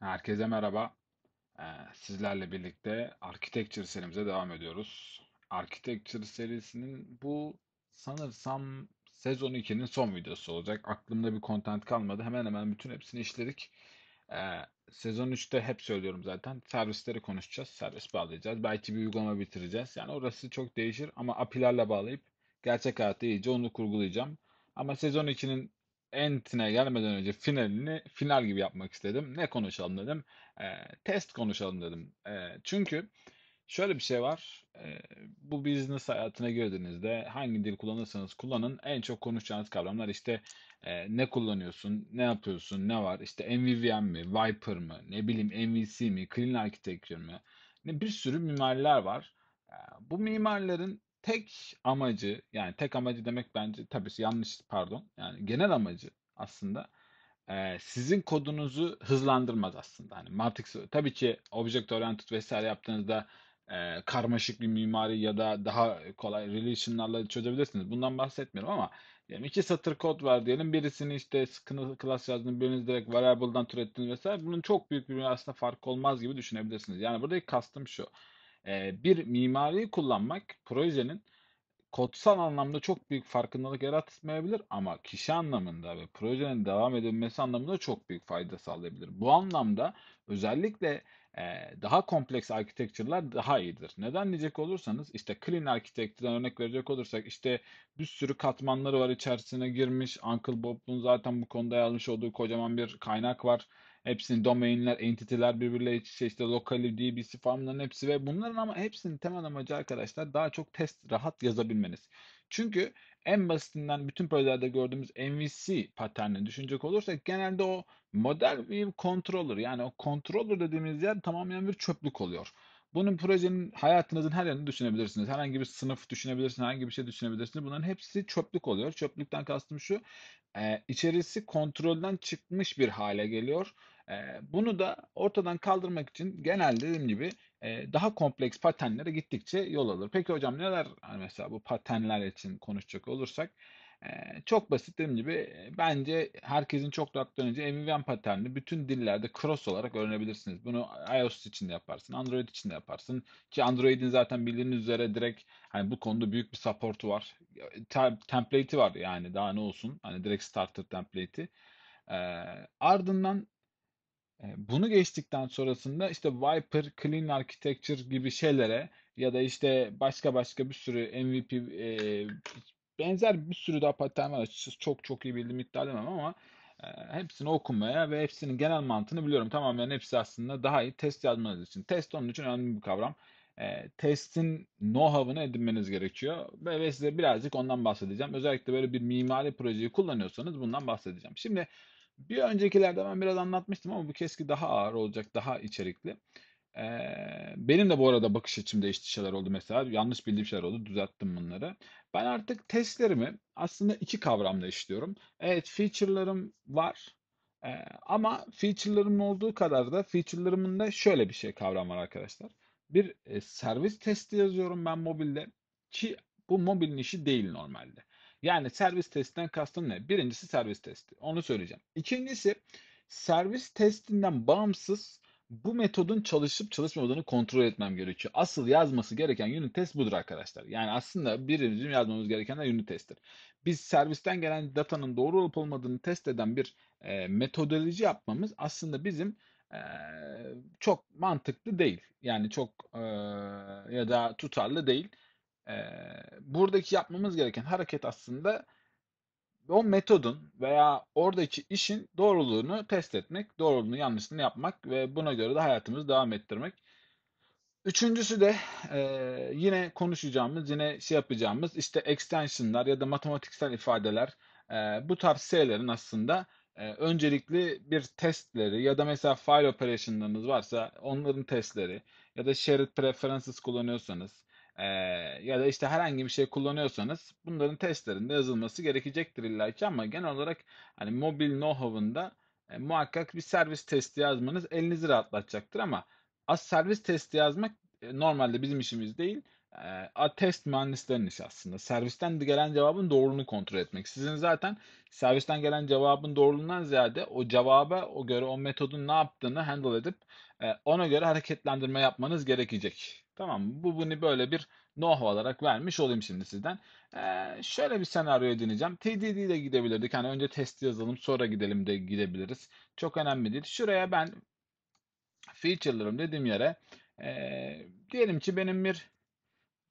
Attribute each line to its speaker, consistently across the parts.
Speaker 1: Herkese merhaba. Ee, sizlerle birlikte Architecture serimize devam ediyoruz. Architecture serisinin bu sanırsam sezon 2'nin son videosu olacak. Aklımda bir content kalmadı. Hemen hemen bütün hepsini işledik. Ee, sezon 3'te hep söylüyorum zaten. Servisleri konuşacağız. Servis bağlayacağız. Belki bir uygulama bitireceğiz. Yani orası çok değişir ama API'lerle bağlayıp gerçek hayatta iyice onu kurgulayacağım. Ama sezon 2'nin entine gelmeden önce finalini final gibi yapmak istedim. Ne konuşalım dedim. E, test konuşalım dedim. E, çünkü şöyle bir şey var. E, bu business hayatına girdiğinizde hangi dil kullanırsanız kullanın en çok konuşacağınız kavramlar işte e, ne kullanıyorsun, ne yapıyorsun, ne var? İşte MVVM mi, Viper mı, ne bileyim MVC mi, Clean Architecture mi? Ne, bir sürü mimariler var. E, bu mimarilerin tek amacı yani tek amacı demek bence tabii yanlış pardon. Yani genel amacı aslında e, sizin kodunuzu hızlandırmaz aslında. Hani matrix tabii ki object oriented vesaire yaptığınızda e, karmaşık bir mimari ya da daha kolay relation'larla çözebilirsiniz. Bundan bahsetmiyorum ama yani iki satır kod var diyelim. Birisini işte class yazdığınız, birini direkt variable'dan türettiniz vesaire. Bunun çok büyük bir aslında fark olmaz gibi düşünebilirsiniz. Yani buradaki kastım şu bir mimariyi kullanmak projenin kodsal anlamda çok büyük farkındalık yaratmayabilir ama kişi anlamında ve projenin devam edilmesi anlamında çok büyük fayda sağlayabilir. Bu anlamda özellikle daha kompleks architecture'lar daha iyidir. Neden diyecek olursanız işte clean architecture'dan örnek verecek olursak işte bir sürü katmanları var içerisine girmiş. Uncle Bob'un zaten bu konuda yazmış olduğu kocaman bir kaynak var. Hepsinin domainler, entity'ler birbirleriyle iç içe işte locally DBC farmların hepsi ve bunların ama hepsinin temel amacı arkadaşlar daha çok test rahat yazabilmeniz. Çünkü en basitinden bütün projelerde gördüğümüz MVC paternini düşünecek olursak genelde o model bir controller yani o controller dediğimiz yer tamamen bir çöplük oluyor. Bunun projenin hayatınızın her yerini düşünebilirsiniz. Herhangi bir sınıf düşünebilirsiniz, herhangi bir şey düşünebilirsiniz. Bunların hepsi çöplük oluyor. Çöplükten kastım şu, e, içerisi kontrolden çıkmış bir hale geliyor ee, bunu da ortadan kaldırmak için genelde dediğim gibi e, daha kompleks patenlere gittikçe yol alır. Peki hocam neler hani mesela bu patenler için konuşacak olursak e, çok basit dediğim gibi e, bence herkesin çok rahat döneceği MVVM paterni bütün dillerde cross olarak öğrenebilirsiniz. Bunu iOS için de yaparsın, Android için de yaparsın. Ki Android'in zaten bildiğiniz üzere direkt hani bu konuda büyük bir supportu var. Template'i var yani daha ne olsun. Hani direkt starter template'i. E, ardından e, bunu geçtikten sonrasında işte Viper, Clean Architecture gibi şeylere ya da işte başka başka bir sürü MVP e, benzer bir sürü daha pattern var Çok çok iyi bildiğimi iddia edemem ama e, hepsini okumaya ve hepsinin genel mantığını biliyorum. Tamamen hepsi aslında daha iyi test yazmanız için. Test onun için önemli bir kavram. E, testin know-how'ını edinmeniz gerekiyor. Ve, ve size birazcık ondan bahsedeceğim. Özellikle böyle bir mimari projeyi kullanıyorsanız bundan bahsedeceğim. Şimdi bir öncekilerde ben biraz anlatmıştım ama bu keski daha ağır olacak, daha içerikli. Ee, benim de bu arada bakış açım değişti şeyler oldu mesela. Yanlış bildiğim şeyler oldu. Düzelttim bunları. Ben artık testlerimi aslında iki kavramla işliyorum. Evet feature'larım var. Ee, ama feature'larımın olduğu kadar da feature'larımın da şöyle bir şey kavram var arkadaşlar. Bir e, servis testi yazıyorum ben mobilde ki bu mobilin işi değil normalde. Yani servis testinden kastım ne? Birincisi servis testi. Onu söyleyeceğim. İkincisi servis testinden bağımsız bu metodun çalışıp çalışmadığını kontrol etmem gerekiyor. Asıl yazması gereken unit test budur arkadaşlar. Yani aslında birimizin yazmamız gereken de unit testtir. Biz servisten gelen datanın doğru olup olmadığını test eden bir e, metodoloji yapmamız aslında bizim e, çok mantıklı değil. Yani çok e, ya da tutarlı değil. E, buradaki yapmamız gereken hareket aslında o metodun veya oradaki işin doğruluğunu test etmek, doğruluğunu yanlışını yapmak ve buna göre de hayatımızı devam ettirmek. Üçüncüsü de e, yine konuşacağımız, yine şey yapacağımız işte extensionlar ya da matematiksel ifadeler e, bu tarz şeylerin aslında e, öncelikli bir testleri ya da mesela file operation'larınız varsa onların testleri ya da shared preferences kullanıyorsanız ee, ya da işte herhangi bir şey kullanıyorsanız bunların testlerinde yazılması gerekecektir illa ki ama genel olarak hani mobil know-how'ında e, muhakkak bir servis testi yazmanız elinizi rahatlatacaktır ama az servis testi yazmak e, normalde bizim işimiz değil. E, a, test mühendislerin işi aslında. Servisten gelen cevabın doğruluğunu kontrol etmek. Sizin zaten servisten gelen cevabın doğruluğundan ziyade o cevaba o göre o metodun ne yaptığını handle edip e, ona göre hareketlendirme yapmanız gerekecek. Tamam mı? Bu bunu böyle bir know olarak vermiş olayım şimdi sizden. Ee, şöyle bir senaryo edineceğim. TDD ile gidebilirdik. Hani önce test yazalım sonra gidelim de gidebiliriz. Çok önemli değil. Şuraya ben feature'larım dediğim yere e, diyelim ki benim bir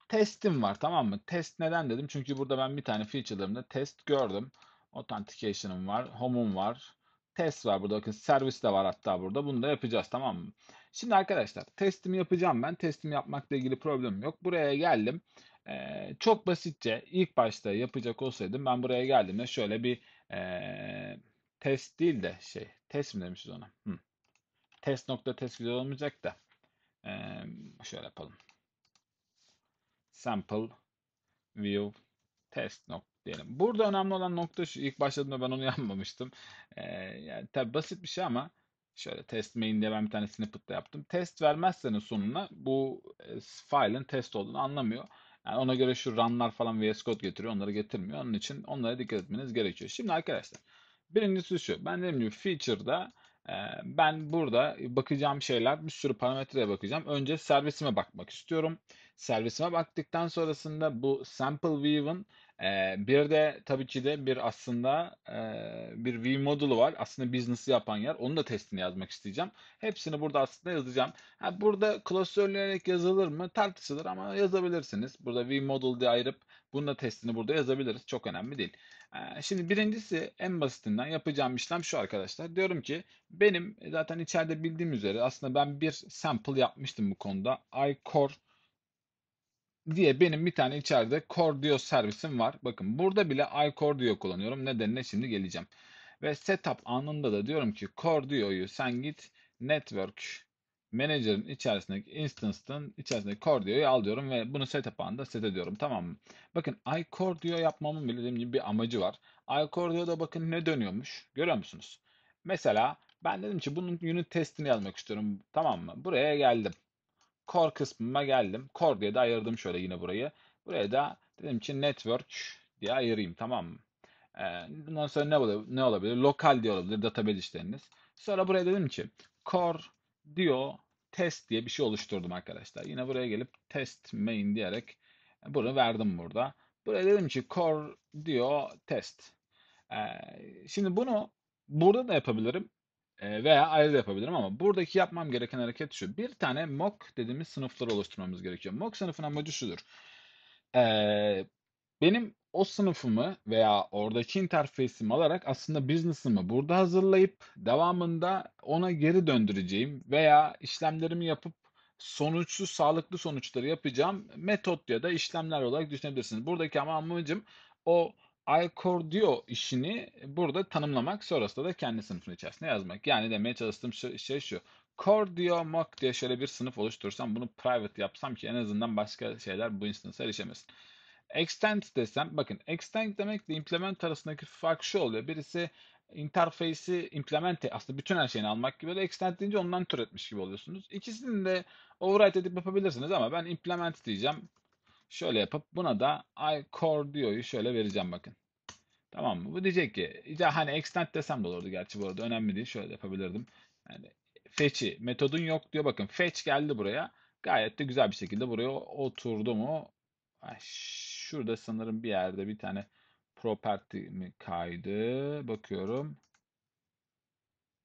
Speaker 1: testim var tamam mı? Test neden dedim? Çünkü burada ben bir tane feature'larımda test gördüm. Authentication'ım var, home'um var. Test var burada. Bakın servis de var hatta burada. Bunu da yapacağız tamam mı? Şimdi arkadaşlar testimi yapacağım ben. Testimi yapmakla ilgili problemim yok. Buraya geldim. Ee, çok basitçe ilk başta yapacak olsaydım ben buraya geldiğimde şöyle bir ee, test değil de şey test mi demişiz ona? Hmm. Test nokta test güzel olmayacak da ee, şöyle yapalım. Sample view test nokta diyelim. Burada önemli olan nokta şu. İlk başladığımda ben onu yapmamıştım. Ee, yani tabii basit bir şey ama şöyle test main diye ben bir tane snippet yaptım. Test vermezseniz sonuna bu e, file'ın test olduğunu anlamıyor. Yani ona göre şu runlar falan VS Code getiriyor. Onları getirmiyor. Onun için onlara dikkat etmeniz gerekiyor. Şimdi arkadaşlar birincisi şu. Ben dedim ki feature'da e, ben burada bakacağım şeyler bir sürü parametreye bakacağım. Önce servisime bakmak istiyorum. Servisime baktıktan sonrasında bu sample view'un ee, bir de tabii ki de bir aslında e, bir V modulu var. Aslında business'ı yapan yer. Onun da testini yazmak isteyeceğim. Hepsini burada aslında yazacağım. Ha, burada klasörleyerek yazılır mı? Tartışılır ama yazabilirsiniz. Burada V model diye ayırıp bunun da testini burada yazabiliriz. Çok önemli değil. Ee, şimdi birincisi en basitinden yapacağım işlem şu arkadaşlar. Diyorum ki benim zaten içeride bildiğim üzere aslında ben bir sample yapmıştım bu konuda. iCore diye benim bir tane içeride Cordio servisim var. Bakın burada bile iCordio kullanıyorum. Nedenine şimdi geleceğim. Ve setup anında da diyorum ki Cordio'yu sen git network manager'ın içerisindeki instance'ın içerisindeki Cordio'yu al diyorum ve bunu setup anında set ediyorum. Tamam mı? Bakın iCordio yapmamın bile dediğim gibi bir amacı var. iCordio'da bakın ne dönüyormuş. Görüyor musunuz? Mesela ben dedim ki bunun unit testini yazmak istiyorum. Tamam mı? Buraya geldim. Core kısmıma geldim. Core diye de ayırdım şöyle yine burayı. Buraya da dedim ki network diye ayırayım tamam mı? Ee, bundan sonra ne olabilir? Ne olabilir? Lokal diye olabilir database işleriniz. Sonra buraya dedim ki core diyor test diye bir şey oluşturdum arkadaşlar. Yine buraya gelip test main diyerek bunu verdim burada. Buraya dedim ki core diyor test. Ee, şimdi bunu burada da yapabilirim. Ee, veya ayrı da yapabilirim ama buradaki yapmam gereken hareket şu. Bir tane mock dediğimiz sınıfları oluşturmamız gerekiyor. Mock sınıfın amacı şudur. E, benim o sınıfımı veya oradaki interfeysimi alarak aslında business'ımı burada hazırlayıp devamında ona geri döndüreceğim veya işlemlerimi yapıp sonuçlu sağlıklı sonuçları yapacağım metot ya da işlemler olarak düşünebilirsiniz. Buradaki ama amacım o Alcordio işini burada tanımlamak sonrasında da kendi sınıfın içerisinde yazmak. Yani demeye çalıştığım şey, şey şu. Cordio mock diye şöyle bir sınıf oluştursam bunu private yapsam ki en azından başka şeyler bu instance'a erişemesin. Extend desem bakın extend demekle implement arasındaki fark şu oluyor. Birisi interface'i implemente aslında bütün her şeyini almak gibi de extend deyince ondan türetmiş gibi oluyorsunuz. İkisini de override edip yapabilirsiniz ama ben implement diyeceğim. Şöyle yapıp buna da I core diyor'yu şöyle vereceğim bakın. Tamam mı? Bu diyecek ki ya hani extend desem de olurdu gerçi bu arada önemli değil. Şöyle yapabilirdim. Yani fetch'i metodun yok diyor. Bakın fetch geldi buraya. Gayet de güzel bir şekilde buraya oturdu mu? Ay, şurada sanırım bir yerde bir tane property mi kaydı? Bakıyorum.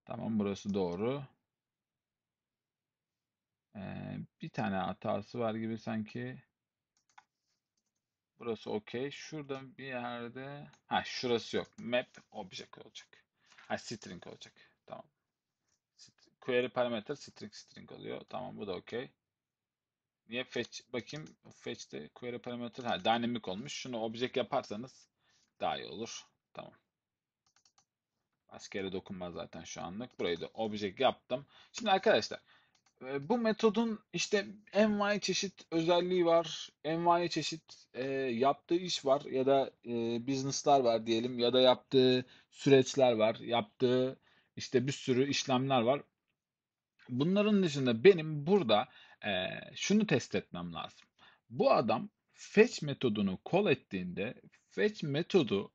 Speaker 1: Tamam burası doğru. Ee, bir tane hatası var gibi sanki. Burası okey. Şurada bir yerde... Ha şurası yok. Map object olacak. Ha string olacak. Tamam. Query parameter string string oluyor. Tamam bu da okey. Niye fetch? Bakayım. Fetch'te query parameter. Ha dynamic olmuş. Şunu object yaparsanız daha iyi olur. Tamam. Başka yere dokunmaz zaten şu anlık. Burayı da object yaptım. Şimdi arkadaşlar ee, bu metodun işte envai çeşit özelliği var, envai çeşit e, yaptığı iş var ya da e, business'lar var diyelim ya da yaptığı süreçler var, yaptığı işte bir sürü işlemler var. Bunların dışında benim burada e, şunu test etmem lazım. Bu adam fetch metodunu call ettiğinde fetch metodu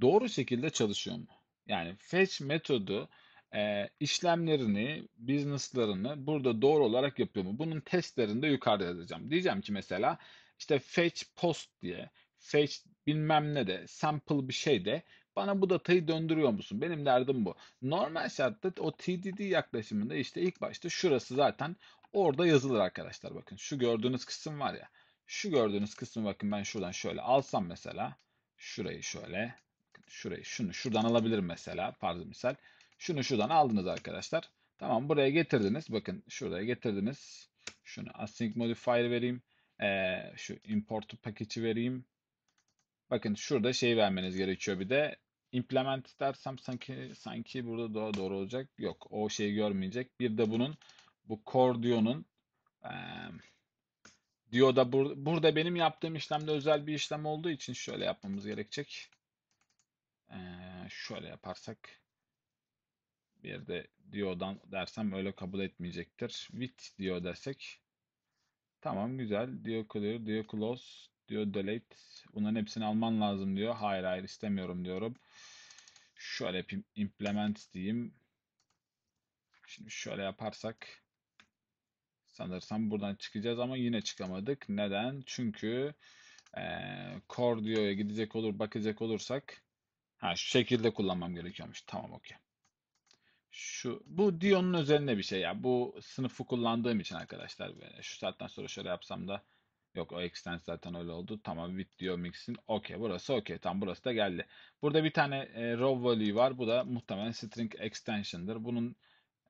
Speaker 1: doğru şekilde çalışıyor mu? Yani fetch metodu e, işlemlerini, business'larını burada doğru olarak yapıyor mu? Bunun testlerini de yukarıda yazacağım. Diyeceğim ki mesela işte fetch post diye, fetch bilmem ne de, sample bir şey de bana bu datayı döndürüyor musun? Benim derdim bu. Normal şartta o TDD yaklaşımında işte ilk başta şurası zaten orada yazılır arkadaşlar. Bakın şu gördüğünüz kısım var ya. Şu gördüğünüz kısmı bakın ben şuradan şöyle alsam mesela şurayı şöyle şurayı şunu şuradan alabilirim mesela pardon misal. Şunu şuradan aldınız arkadaşlar. Tamam buraya getirdiniz. Bakın şuraya getirdiniz. Şunu async modifier vereyim. Ee, şu import paketi vereyim. Bakın şurada şey vermeniz gerekiyor bir de. Implement dersem sanki sanki burada daha doğru olacak. Yok o şeyi görmeyecek. Bir de bunun bu cordio'nun diyonun e, da bur burada benim yaptığım işlemde özel bir işlem olduğu için şöyle yapmamız gerekecek. E, şöyle yaparsak bir yerde dio'dan dersem öyle kabul etmeyecektir. With dio desek tamam güzel Dio clear diyor close dio delete bunların hepsini alman lazım diyor. Hayır hayır istemiyorum diyorum. Şöyle implement diyeyim. Şimdi şöyle yaparsak sanırsam buradan çıkacağız ama yine çıkamadık. Neden? Çünkü e, core dio'ya gidecek olur bakacak olursak ha şu şekilde kullanmam gerekiyormuş. Tamam okey şu bu Dion'un üzerine bir şey ya. bu sınıfı kullandığım için arkadaşlar şu saatten sonra şöyle yapsam da yok o extend zaten öyle oldu. Tamam bit Dion mix'in okey burası okey tam burası da geldi. Burada bir tane e, raw value var. Bu da muhtemelen string extension'dır. Bunun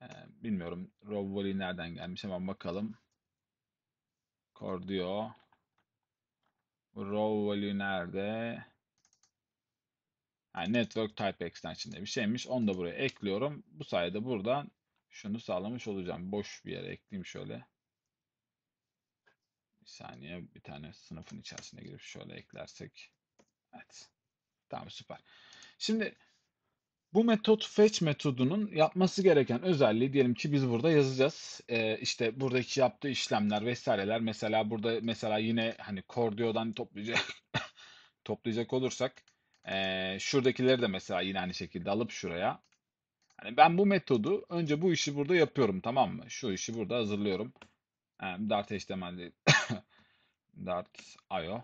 Speaker 1: e, bilmiyorum raw value nereden gelmiş hemen bakalım. Cordio raw value nerede? Yani network type extension diye bir şeymiş. Onu da buraya ekliyorum. Bu sayede buradan şunu sağlamış olacağım. Boş bir yere ekleyeyim şöyle. Bir saniye bir tane sınıfın içerisine girip şöyle eklersek. Evet. Tamam süper. Şimdi bu metot fetch metodunun yapması gereken özelliği diyelim ki biz burada yazacağız. Ee, işte buradaki yaptığı işlemler vesaireler. Mesela burada mesela yine hani kordiyodan toplayacak toplayacak olursak ee, şuradakileri de mesela yine aynı şekilde alıp şuraya. Hani ben bu metodu önce bu işi burada yapıyorum tamam mı? Şu işi burada hazırlıyorum. Yani Dart HTML Dart IO.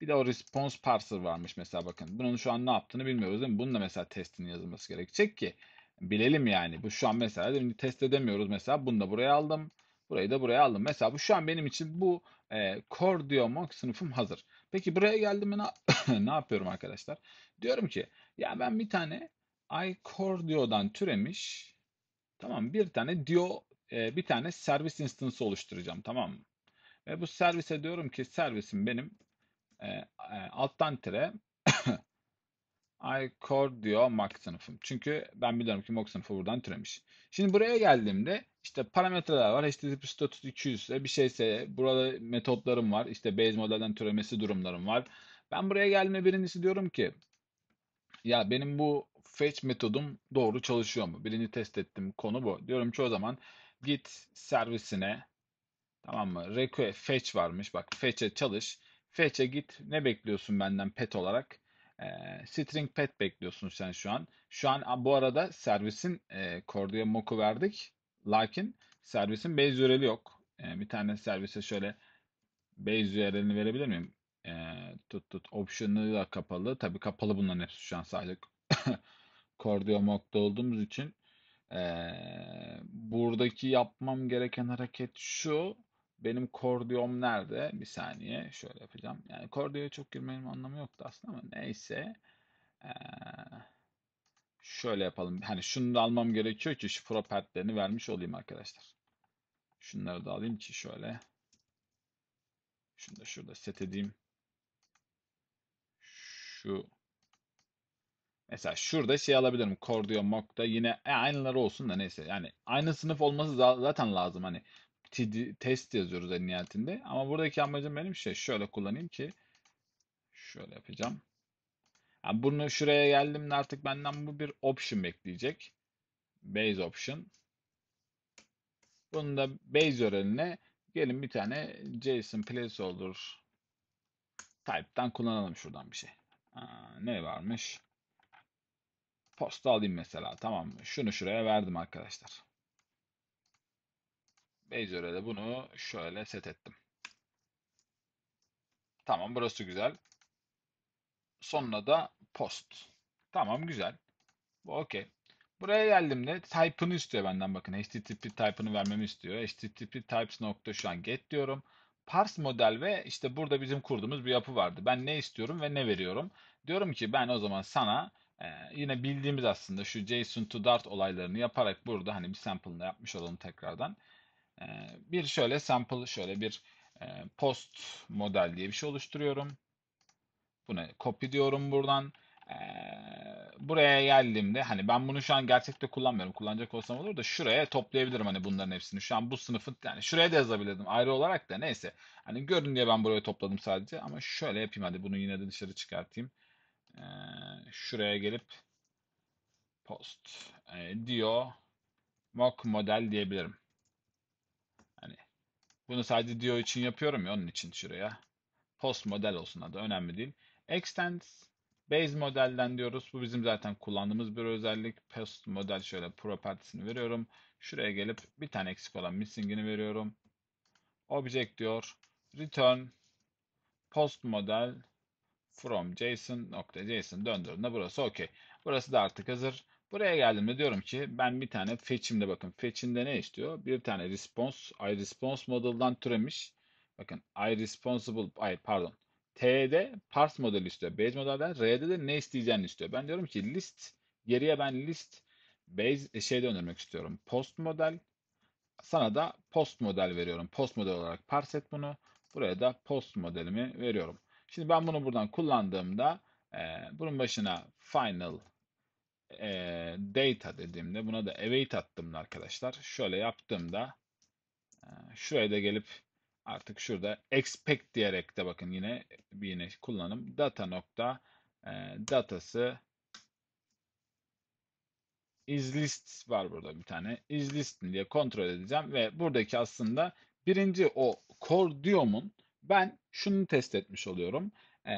Speaker 1: Bir de o response parser varmış mesela bakın. Bunun şu an ne yaptığını bilmiyoruz değil mi? Bunun da mesela testinin yazılması gerekecek ki bilelim yani. Bu şu an mesela şimdi test edemiyoruz mesela. Bunu da buraya aldım. Burayı da buraya aldım. Mesela bu şu an benim için bu e, core diyomak sınıfım hazır. Peki buraya geldim mi ne, ne yapıyorum arkadaşlar? Diyorum ki ya ben bir tane iCordio türemiş tamam bir tane dio e, bir tane servis instance oluşturacağım tamam mı? Ve bu servise diyorum ki servisim benim e, e, alttan tire I core diyor mock sınıfım. Çünkü ben biliyorum ki mock sınıfı buradan türemiş. Şimdi buraya geldiğimde işte parametreler var. HTTP status 200 ise bir şeyse burada metotlarım var. İşte base modelden türemesi durumlarım var. Ben buraya gelme birincisi diyorum ki ya benim bu fetch metodum doğru çalışıyor mu? Birini test ettim. Konu bu. Diyorum ki o zaman git servisine tamam mı? Request fetch varmış. Bak fetch'e çalış. Fetch'e git. Ne bekliyorsun benden pet olarak? E, string pet bekliyorsun sen şu an. Şu an bu arada servisin e, Cordia mock'u verdik. Lakin servisin base URL'i yok. E, bir tane servise şöyle base URL'ini verebilir miyim? E, tut tut option'ı da kapalı. Tabi kapalı bunların hepsi şu an sadece Cordia mock'ta olduğumuz için. E, buradaki yapmam gereken hareket şu benim kordiyom nerede? Bir saniye şöyle yapacağım. Yani kordiyoya çok girmenin anlamı yoktu aslında ama neyse. Ee, şöyle yapalım. Hani şunu da almam gerekiyor ki şu propertlerini vermiş olayım arkadaşlar. Şunları da alayım ki şöyle. Şunu da şurada set edeyim. Şu Mesela şurada şey alabilirim. Cordio, Mok'ta yine e, aynıları olsun da neyse. Yani aynı sınıf olması zaten lazım. Hani TD, test yazıyoruz en nihayetinde. Ama buradaki amacım benim şey şöyle kullanayım ki şöyle yapacağım. Yani bunu şuraya geldiğimde artık benden bu bir option bekleyecek. Base option. Bunu da base öğrenine gelin bir tane JSON placeholder type'dan kullanalım şuradan bir şey. Aa, ne varmış? Posta alayım mesela. Tamam mı? Şunu şuraya verdim arkadaşlar. Beziyor'a de bunu şöyle set ettim. Tamam burası güzel. Sonuna da post. Tamam güzel. Bu okey. Buraya geldim geldiğimde type'ını istiyor benden bakın. HTTP type'ını vermemi istiyor. HTTP types nokta şu an get diyorum. Parse model ve işte burada bizim kurduğumuz bir yapı vardı. Ben ne istiyorum ve ne veriyorum. Diyorum ki ben o zaman sana e, yine bildiğimiz aslında şu JSON to Dart olaylarını yaparak burada hani bir sample'ını yapmış olalım tekrardan. Ee, bir şöyle sample şöyle bir e, post model diye bir şey oluşturuyorum. Bunu copy diyorum buradan. Ee, buraya geldiğimde hani ben bunu şu an gerçekte kullanmıyorum. Kullanacak olsam olur da şuraya toplayabilirim hani bunların hepsini. Şu an bu sınıfın yani şuraya da yazabilirdim ayrı olarak da neyse. Hani görün diye ben buraya topladım sadece ama şöyle yapayım hadi bunu yine de dışarı çıkartayım. Ee, şuraya gelip post e, diyor mock model diyebilirim. Bunu sadece Dio için yapıyorum ya onun için şuraya. Post model olsun adı önemli değil. extends Base modelden diyoruz. Bu bizim zaten kullandığımız bir özellik. Post model şöyle propertiesini veriyorum. Şuraya gelip bir tane eksik olan missing'ini veriyorum. Object diyor. Return post model from json.json döndürdüğünde burası okey. Burası da artık hazır. Buraya geldiğimde diyorum ki ben bir tane fetch'imde bakın fetch'imde ne istiyor? Bir tane response iResponse model'dan türemiş. Bakın iResponsible ay pardon. T'de parse model istiyor. Base modelden R'de de ne isteyeceğini istiyor. Ben diyorum ki list geriye ben list base şey döndürmek istiyorum. Post model sana da post model veriyorum. Post model olarak parse et bunu. Buraya da post modelimi veriyorum. Şimdi ben bunu buradan kullandığımda e, bunun başına final e, data dediğimde buna da await attım arkadaşlar. Şöyle yaptığımda e, şuraya da gelip artık şurada expect diyerek de bakın yine bir yine kullanım data nokta e, datası list var burada bir tane. is list diye kontrol edeceğim ve buradaki aslında birinci o core ben şunu test etmiş oluyorum. Ee,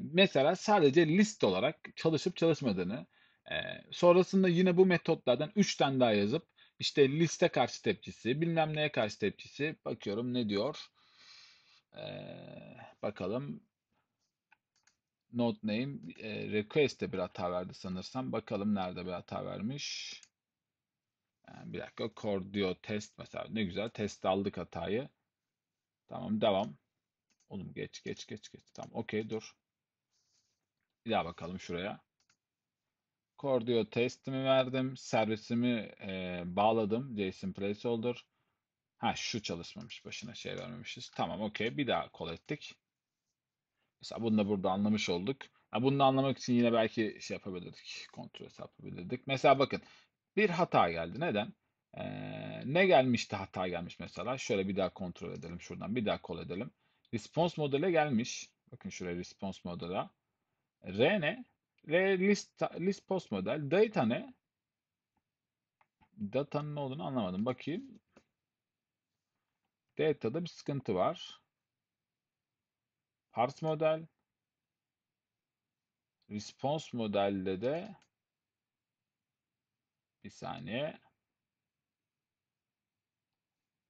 Speaker 1: mesela sadece list olarak çalışıp çalışmadığını e, sonrasında yine bu metotlardan 3 tane daha yazıp işte liste karşı tepkisi, bilmem neye karşı tepkisi bakıyorum ne diyor. E, bakalım not name e, request'te bir hata verdi sanırsam. Bakalım nerede bir hata vermiş. Yani bir dakika core diyor test mesela ne güzel test aldık hatayı. Tamam devam. Oğlum geç geç geç geç. Tamam okey dur. Bir daha bakalım şuraya. Cordio testimi verdim. Servisimi e, bağladım. JSON placeholder. Ha şu çalışmamış. Başına şey vermemişiz. Tamam okey. Bir daha kol ettik. Mesela bunu da burada anlamış olduk. Ha, bunu da anlamak için yine belki şey yapabilirdik. Kontrol yapabilirdik. Mesela bakın bir hata geldi. Neden? Ee, ne gelmişti hata gelmiş mesela. Şöyle bir daha kontrol edelim. Şuradan bir daha kol edelim. Response modele gelmiş. Bakın şuraya response modela. R ne? list, list post model. Data ne? Data'nın ne olduğunu anlamadım. Bakayım. Data'da bir sıkıntı var. Parts model. Response modelde de bir saniye.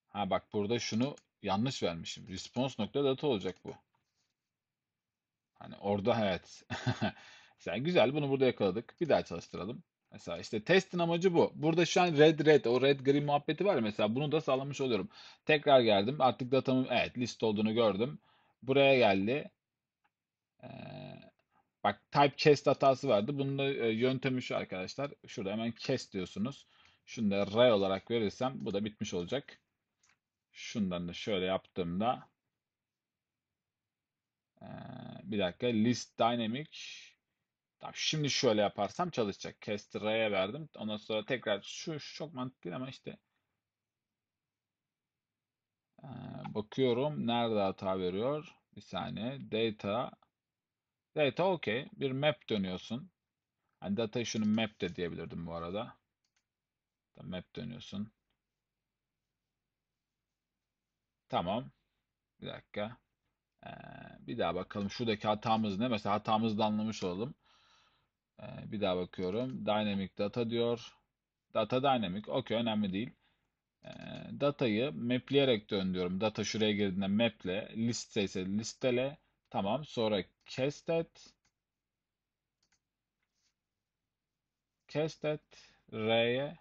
Speaker 1: Ha bak burada şunu yanlış vermişim. Response nokta data olacak bu. Hani orada evet. Sen güzel bunu burada yakaladık. Bir daha çalıştıralım. Mesela işte testin amacı bu. Burada şu an red red o red green muhabbeti var ya mesela bunu da sağlamış oluyorum. Tekrar geldim. Artık datamın evet list olduğunu gördüm. Buraya geldi. Ee, bak type chest hatası vardı. Bunun da e, yöntemi şu arkadaşlar. Şurada hemen chest diyorsunuz. Şunu da ray olarak verirsem bu da bitmiş olacak. Şundan da şöyle yaptığımda ee, bir dakika list dynamic Tamam, şimdi şöyle yaparsam çalışacak. Cast verdim. Ondan sonra tekrar şu, şu çok mantıklı ama işte ee, bakıyorum nerede hata veriyor. Bir saniye. Data Data okey. Bir map dönüyorsun. Yani data şunu map de diyebilirdim bu arada. Map dönüyorsun. Tamam. Bir dakika. Ee, bir daha bakalım. Şuradaki hatamız ne? Mesela hatamızı da anlamış olalım. Ee, bir daha bakıyorum. Dynamic data diyor. Data dynamic. Okey önemli değil. Ee, datayı mapleyerek dön Data şuraya girdiğinde maple. Liste ise listele. Tamam. Sonra casted, casted R'ye.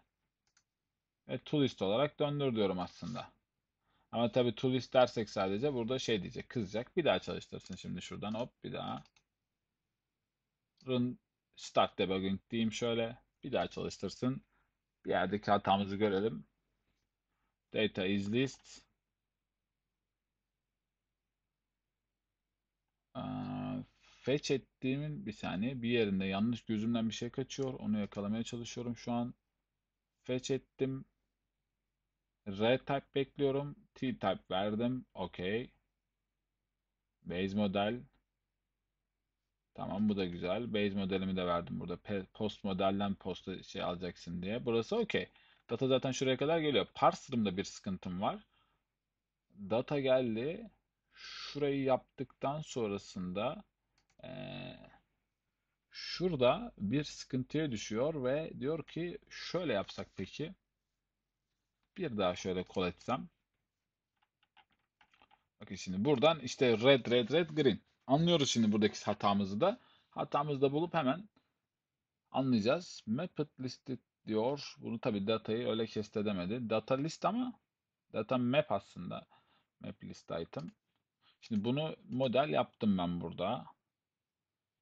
Speaker 1: Ve toolist olarak döndür diyorum aslında. Ama tabi toolist dersek sadece burada şey diyecek. Kızacak. Bir daha çalıştırsın şimdi şuradan. Hop bir daha. Run start debugging diyeyim şöyle. Bir daha çalıştırsın. Bir yerdeki hatamızı görelim. Data is list. Ee, fetch ettiğimin bir saniye bir yerinde yanlış gözümden bir şey kaçıyor. Onu yakalamaya çalışıyorum şu an. Fetch ettim. R-type bekliyorum. T-type verdim. Okey. Base model. Tamam bu da güzel. Base modelimi de verdim burada. Post modelden posta şey alacaksın diye. Burası okey. Data zaten şuraya kadar geliyor. Parser'ımda bir sıkıntım var. Data geldi. Şurayı yaptıktan sonrasında ee, şurada bir sıkıntıya düşüyor ve diyor ki şöyle yapsak peki. Bir daha şöyle kol etsem. Bakın şimdi buradan işte red red red green. Anlıyoruz şimdi buradaki hatamızı da. Hatamızı da bulup hemen anlayacağız. Method listed diyor. Bunu tabi datayı öyle kest edemedi. Data list ama data map aslında. Map list item. Şimdi bunu model yaptım ben burada.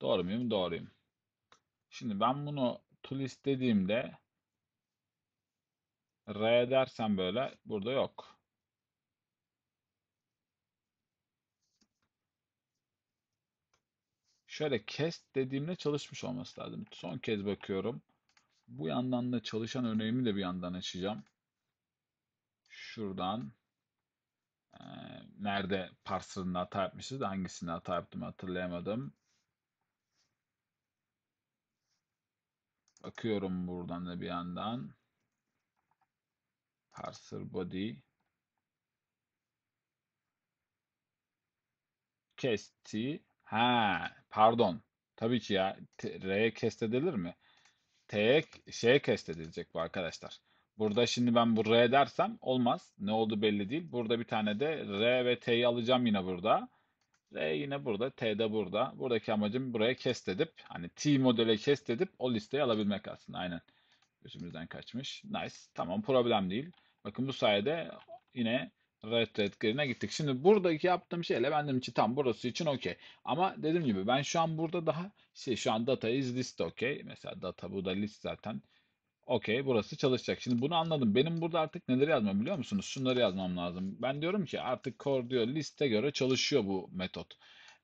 Speaker 1: Doğru muyum? Doğruyum. Şimdi ben bunu to list dediğimde R dersem böyle burada yok. Şöyle cast dediğimde çalışmış olması lazım. Son kez bakıyorum. Bu yandan da çalışan örneğimi de bir yandan açacağım. Şuradan e, nerede parser'ında hata yapmışız da hata yaptım hatırlayamadım. Bakıyorum buradan da bir yandan. Parser body. Cast Ha, pardon. Tabii ki ya. R'ye R kestedilir mi? T'ye şey kestedilecek bu arkadaşlar. Burada şimdi ben bu R dersem olmaz. Ne oldu belli değil. Burada bir tane de R ve T'yi alacağım yine burada. R yine burada. T de burada. Buradaki amacım buraya kestedip hani T modele kestedip o listeyi alabilmek aslında. Aynen. Gözümüzden kaçmış. Nice. Tamam problem değil. Bakın bu sayede yine Red Red Green'e gittik. Şimdi buradaki yaptığım şeyle benim için tam burası için okey. Ama dediğim gibi ben şu an burada daha şey şu an data is list okey. Mesela data bu da list zaten. Okey burası çalışacak. Şimdi bunu anladım. Benim burada artık neleri yazmam biliyor musunuz? Şunları yazmam lazım. Ben diyorum ki artık core diyor liste göre çalışıyor bu metot.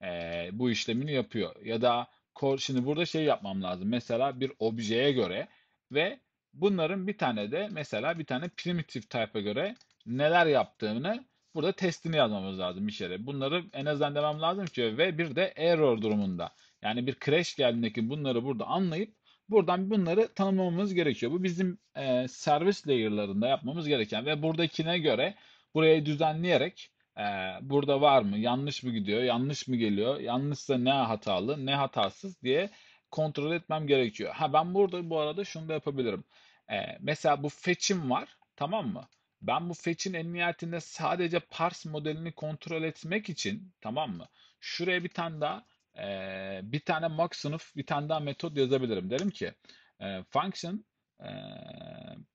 Speaker 1: Ee, bu işlemini yapıyor. Ya da core şimdi burada şey yapmam lazım. Mesela bir objeye göre ve bunların bir tane de mesela bir tane primitive type'a göre neler yaptığını burada testini yazmamız lazım bir şeyle. Bunları en azından demem lazım ki ve bir de error durumunda. Yani bir crash geldiğindeki bunları burada anlayıp buradan bunları tanımlamamız gerekiyor. Bu bizim e, servis layer'larında yapmamız gereken ve buradakine göre burayı düzenleyerek e, burada var mı, yanlış mı gidiyor, yanlış mı geliyor, yanlışsa ne hatalı, ne hatasız diye kontrol etmem gerekiyor. Ha ben burada bu arada şunu da yapabilirim. E, mesela bu fetch'im var tamam mı? Ben bu fetch'in en nihayetinde sadece parse modelini kontrol etmek için tamam mı? Şuraya bir tane daha e, bir tane max sınıf bir tane daha metod yazabilirim. Derim ki e, function e,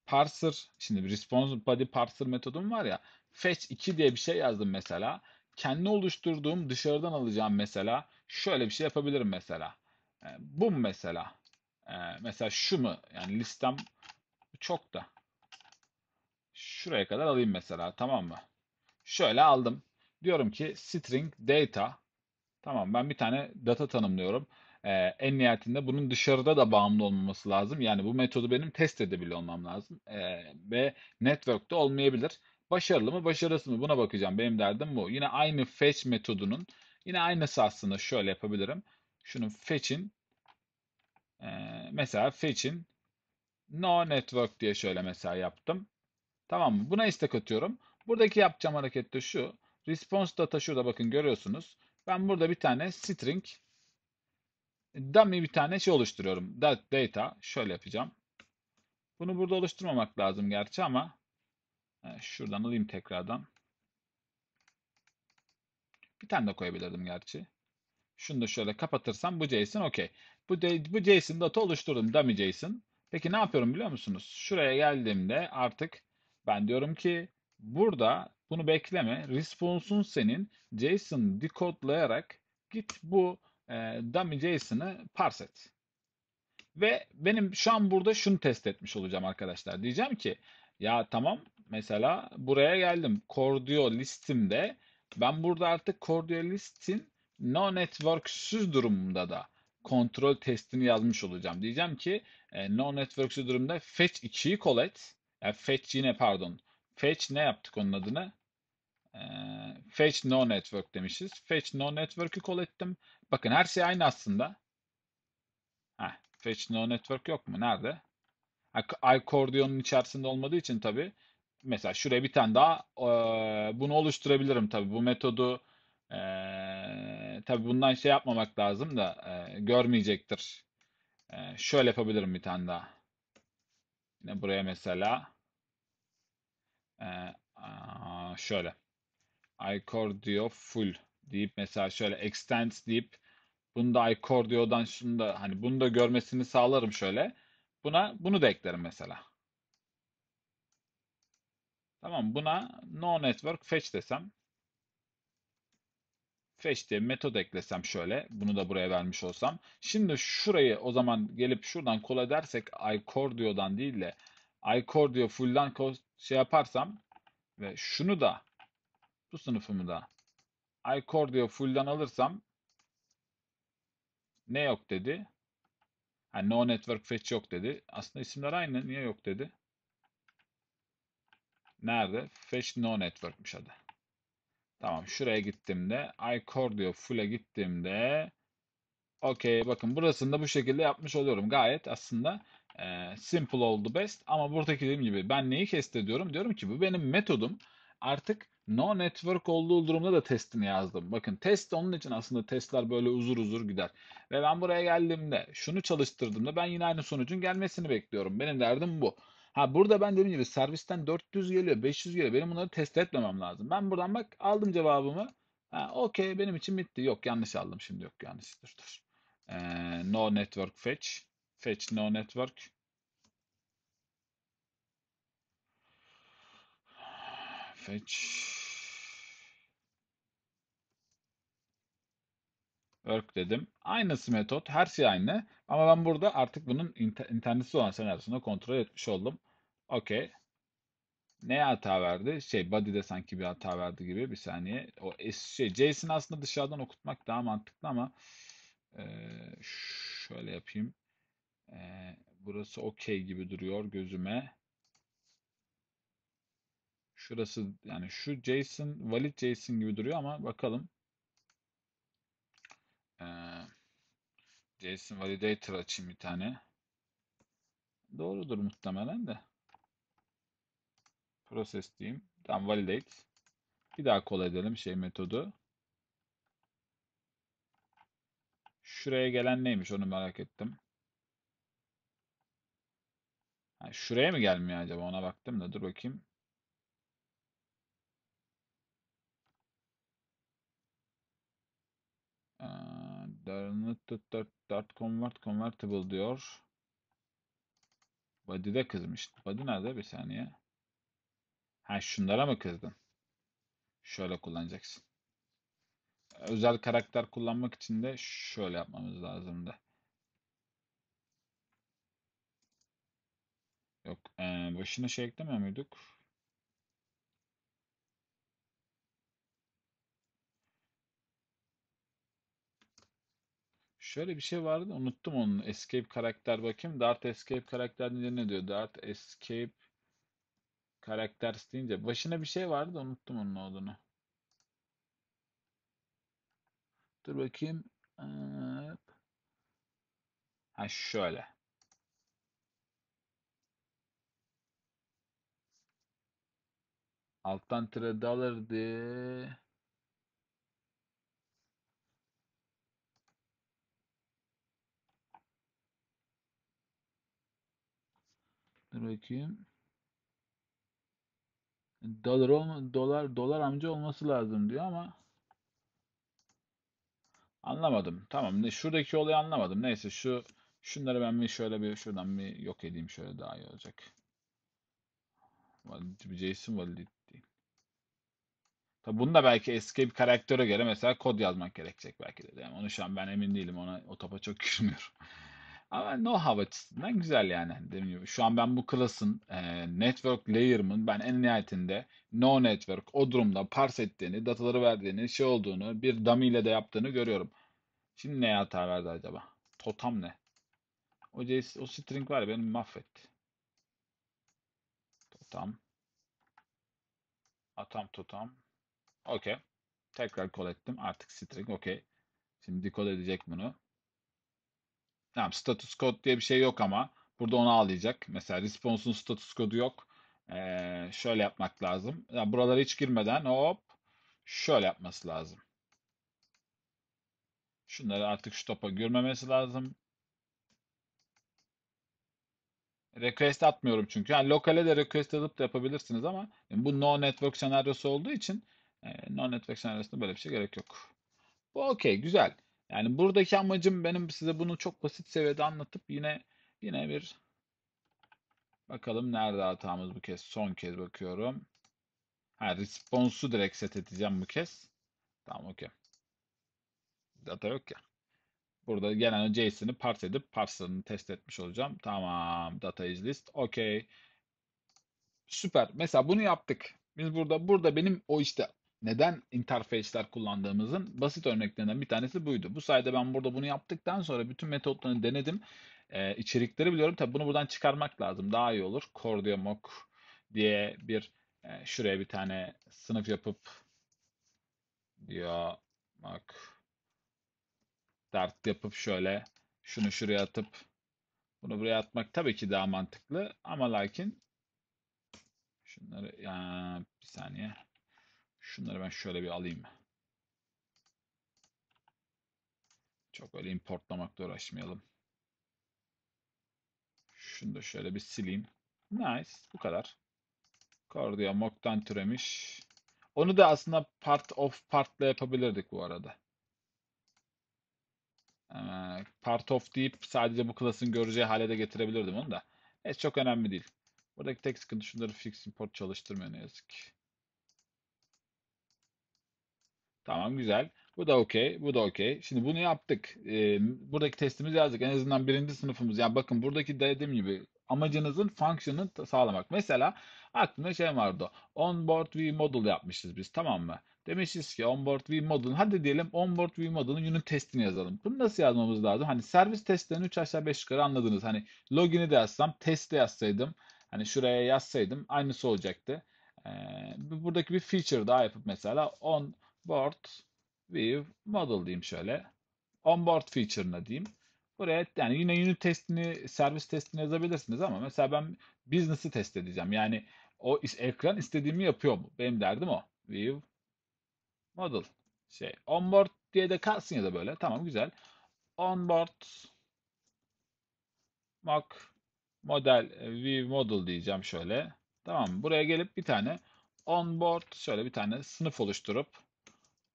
Speaker 1: parser şimdi response body parser metodum var ya fetch 2 diye bir şey yazdım mesela. Kendi oluşturduğum dışarıdan alacağım mesela şöyle bir şey yapabilirim mesela. E, bu mesela? E, mesela şu mu? Yani listem çok da şuraya kadar alayım mesela tamam mı? Şöyle aldım. Diyorum ki string data tamam ben bir tane data tanımlıyorum. Ee, en nihayetinde bunun dışarıda da bağımlı olmaması lazım. Yani bu metodu benim test edebiliyor olmam lazım. Ee, ve network'te olmayabilir. Başarılı mı başarısız mı buna bakacağım. Benim derdim bu. Yine aynı fetch metodunun yine aynısı aslında şöyle yapabilirim. Şunun fetch'in e, mesela fetch'in no network diye şöyle mesela yaptım. Tamam mı? Buna istek atıyorum. Buradaki yapacağım hareket de şu. Response data şurada bakın görüyorsunuz. Ben burada bir tane string dummy bir tane şey oluşturuyorum. That data şöyle yapacağım. Bunu burada oluşturmamak lazım gerçi ama e, şuradan alayım tekrardan. Bir tane de koyabilirdim gerçi. Şunu da şöyle kapatırsam bu JSON okey. Bu, de, bu JSON data oluşturdum dummy JSON. Peki ne yapıyorum biliyor musunuz? Şuraya geldiğimde artık ben diyorum ki burada bunu bekleme. Response'un senin JSON dekodlayarak git bu e, dummy JSON'ı parse et. Ve benim şu an burada şunu test etmiş olacağım arkadaşlar. Diyeceğim ki ya tamam mesela buraya geldim. Cordio listimde ben burada artık Cordio listin no networksüz durumunda da kontrol testini yazmış olacağım. Diyeceğim ki e, no networksüz durumda fetch 2'yi call et. E, fetch yine pardon. Fetch ne yaptık onun adını? E, fetch no network demişiz. Fetch no network'ü call ettim. Bakın her şey aynı aslında. Heh, fetch no network yok mu? Nerede? Akordiyonun içerisinde olmadığı için tabi. Mesela şuraya bir tane daha e, bunu oluşturabilirim tabi. Bu metodu e, tabi bundan şey yapmamak lazım da görmeyecektir. şöyle yapabilirim bir tane daha. Yine buraya mesela ee, aa, şöyle. iCordio full deyip mesela şöyle extends deyip bunu da iCordio'dan şunu da hani bunu da görmesini sağlarım şöyle. Buna bunu da eklerim mesela. Tamam buna no network fetch desem fetch diye metod eklesem şöyle bunu da buraya vermiş olsam. Şimdi şurayı o zaman gelip şuradan dersek edersek iCordio'dan değil de diyor full'dan şey yaparsam ve şunu da bu sınıfımı da iCordio full'dan alırsam ne yok dedi. Yani no network fetch yok dedi. Aslında isimler aynı. Niye yok dedi? Nerede? Fetch no network'miş adı. Tamam. Şuraya gittiğimde iCordio full'e gittiğimde okey bakın burasını da bu şekilde yapmış oluyorum. Gayet aslında e, simple oldu best ama buradaki dediğim gibi ben neyi test ediyorum? Diyorum ki bu benim metodum. Artık no network olduğu durumda da testini yazdım. Bakın test onun için aslında testler böyle uzur uzur gider. Ve ben buraya geldiğimde şunu çalıştırdığımda ben yine aynı sonucun gelmesini bekliyorum. Benim derdim bu. Ha burada ben dediğim gibi servisten 400 geliyor, 500 geliyor. Benim bunları test etmemem lazım. Ben buradan bak aldım cevabımı. Ha okey benim için bitti. Yok yanlış aldım şimdi yok yanlış. Dur dur. Ee, no network fetch fetch no network. Fetch work dedim. Aynısı metot. Her şey aynı. Ama ben burada artık bunun inter internetsiz olan senaryosunu kontrol etmiş oldum. Okey. Ne hata verdi? Şey body'de sanki bir hata verdi gibi. Bir saniye. O şey JSON aslında dışarıdan okutmak daha mantıklı ama ee, şöyle yapayım burası okey gibi duruyor gözüme. Şurası yani şu JSON valid JSON gibi duruyor ama bakalım. Ee, JSON validator açayım bir tane. Doğrudur muhtemelen de. Process diyeyim. Tam validate. Bir daha kol edelim şey metodu. Şuraya gelen neymiş onu merak ettim. Ha, şuraya mı gelmiyor acaba? Ona baktım da dur bakayım. Dart convert convertible diyor. Body'de kızmış. Body nerede? Bir saniye. Ha şunlara mı kızdın? Şöyle kullanacaksın. Özel karakter kullanmak için de şöyle yapmamız lazımdı. Yok. E, başına şey eklemiyor muyduk? Şöyle bir şey vardı. Unuttum onu. Escape karakter bakayım. Dart escape karakter deyince ne diyor? Dart escape karakter deyince. Başına bir şey vardı. Unuttum onun olduğunu. Dur bakayım. Ha şöyle. Alttan trade alırdı. Dur bakayım. Dolar dolar dolar amca olması lazım diyor ama anlamadım. Tamam. Ne şuradaki olayı anlamadım. Neyse şu şunları ben bir şöyle bir şuradan bir yok edeyim şöyle daha iyi olacak. Jason valid Tabi bunu da belki eski bir karaktere göre mesela kod yazmak gerekecek belki de. Yani onu şu an ben emin değilim. Ona o topa çok girmiyorum. Ama no hava açısından güzel yani. Dediğim gibi şu an ben bu klasın e, network layer'ımın ben en nihayetinde no network o durumda parse ettiğini, dataları verdiğini, şey olduğunu, bir dummy ile de yaptığını görüyorum. Şimdi ne hata verdi acaba? Totam ne? O, o string var ya beni mahvetti. Totam. Atam totam. Okey. Tekrar call ettim. Artık string okey. Şimdi decode edecek bunu. Tamam status code diye bir şey yok ama burada onu ağlayacak. Mesela response'un status kodu yok. Ee, şöyle yapmak lazım. Yani buralara hiç girmeden hop şöyle yapması lazım. Şunları artık şu topa görmemesi lazım. Request atmıyorum çünkü. Yani lokale de request alıp da yapabilirsiniz ama bu no network senaryosu olduğu için ee, non-network senaryosunda böyle bir şey gerek yok. Bu okey güzel. Yani buradaki amacım benim size bunu çok basit seviyede anlatıp yine yine bir bakalım nerede hatamız bu kez. Son kez bakıyorum. Ha response'u direkt set edeceğim bu kez. Tamam okey. Data yok ya. Burada gelen JSON'ı parse edip parser'ını test etmiş olacağım. Tamam. Data is list. Okey. Süper. Mesela bunu yaptık. Biz burada burada benim o işte neden interface'ler kullandığımızın basit örneklerinden bir tanesi buydu. Bu sayede ben burada bunu yaptıktan sonra bütün metotlarını denedim. Ee, içerikleri biliyorum. Tabi bunu buradan çıkarmak lazım. Daha iyi olur. Cordiomok diye bir e, şuraya bir tane sınıf yapıp diyor bak dert yapıp şöyle şunu şuraya atıp bunu buraya atmak tabii ki daha mantıklı ama lakin şunları ya, bir saniye Şunları ben şöyle bir alayım. Çok öyle importlamakla uğraşmayalım. Şunu da şöyle bir sileyim. Nice. Bu kadar. Cordia Mock'tan türemiş. Onu da aslında part of part'la yapabilirdik bu arada. Ee, part of deyip sadece bu klasın göreceği hale de getirebilirdim onu da. Neyse çok önemli değil. Buradaki tek sıkıntı şunları fix import çalıştırmıyor ne yazık ki. Tamam güzel. Bu da okey. Bu da okey. Şimdi bunu yaptık. Ee, buradaki testimizi yazdık. En azından birinci sınıfımız. Yani bakın buradaki dediğim gibi amacınızın function'ını sağlamak. Mesela aklımda şey vardı. Onboard view model yapmışız biz tamam mı? Demişiz ki onboard view Model. hadi diyelim onboard view model'ın unit testini yazalım. Bunu nasıl yazmamız lazım? Hani servis testlerini 3 aşağı 5 yukarı anladınız. Hani login'i de yazsam, testi yazsaydım, hani şuraya yazsaydım aynısı olacaktı. Ee, buradaki bir feature daha yapıp mesela on Board View Model diyeyim şöyle. Onboard feature'ına diyeyim. Buraya yani yine unit testini, servis testini yazabilirsiniz ama mesela ben business'ı test edeceğim. Yani o ekran istediğimi yapıyor mu? Benim derdim o. View model şey onboard diye de kalsın ya da böyle. Tamam güzel. Onboard mock model e, view model diyeceğim şöyle. Tamam buraya gelip bir tane onboard şöyle bir tane sınıf oluşturup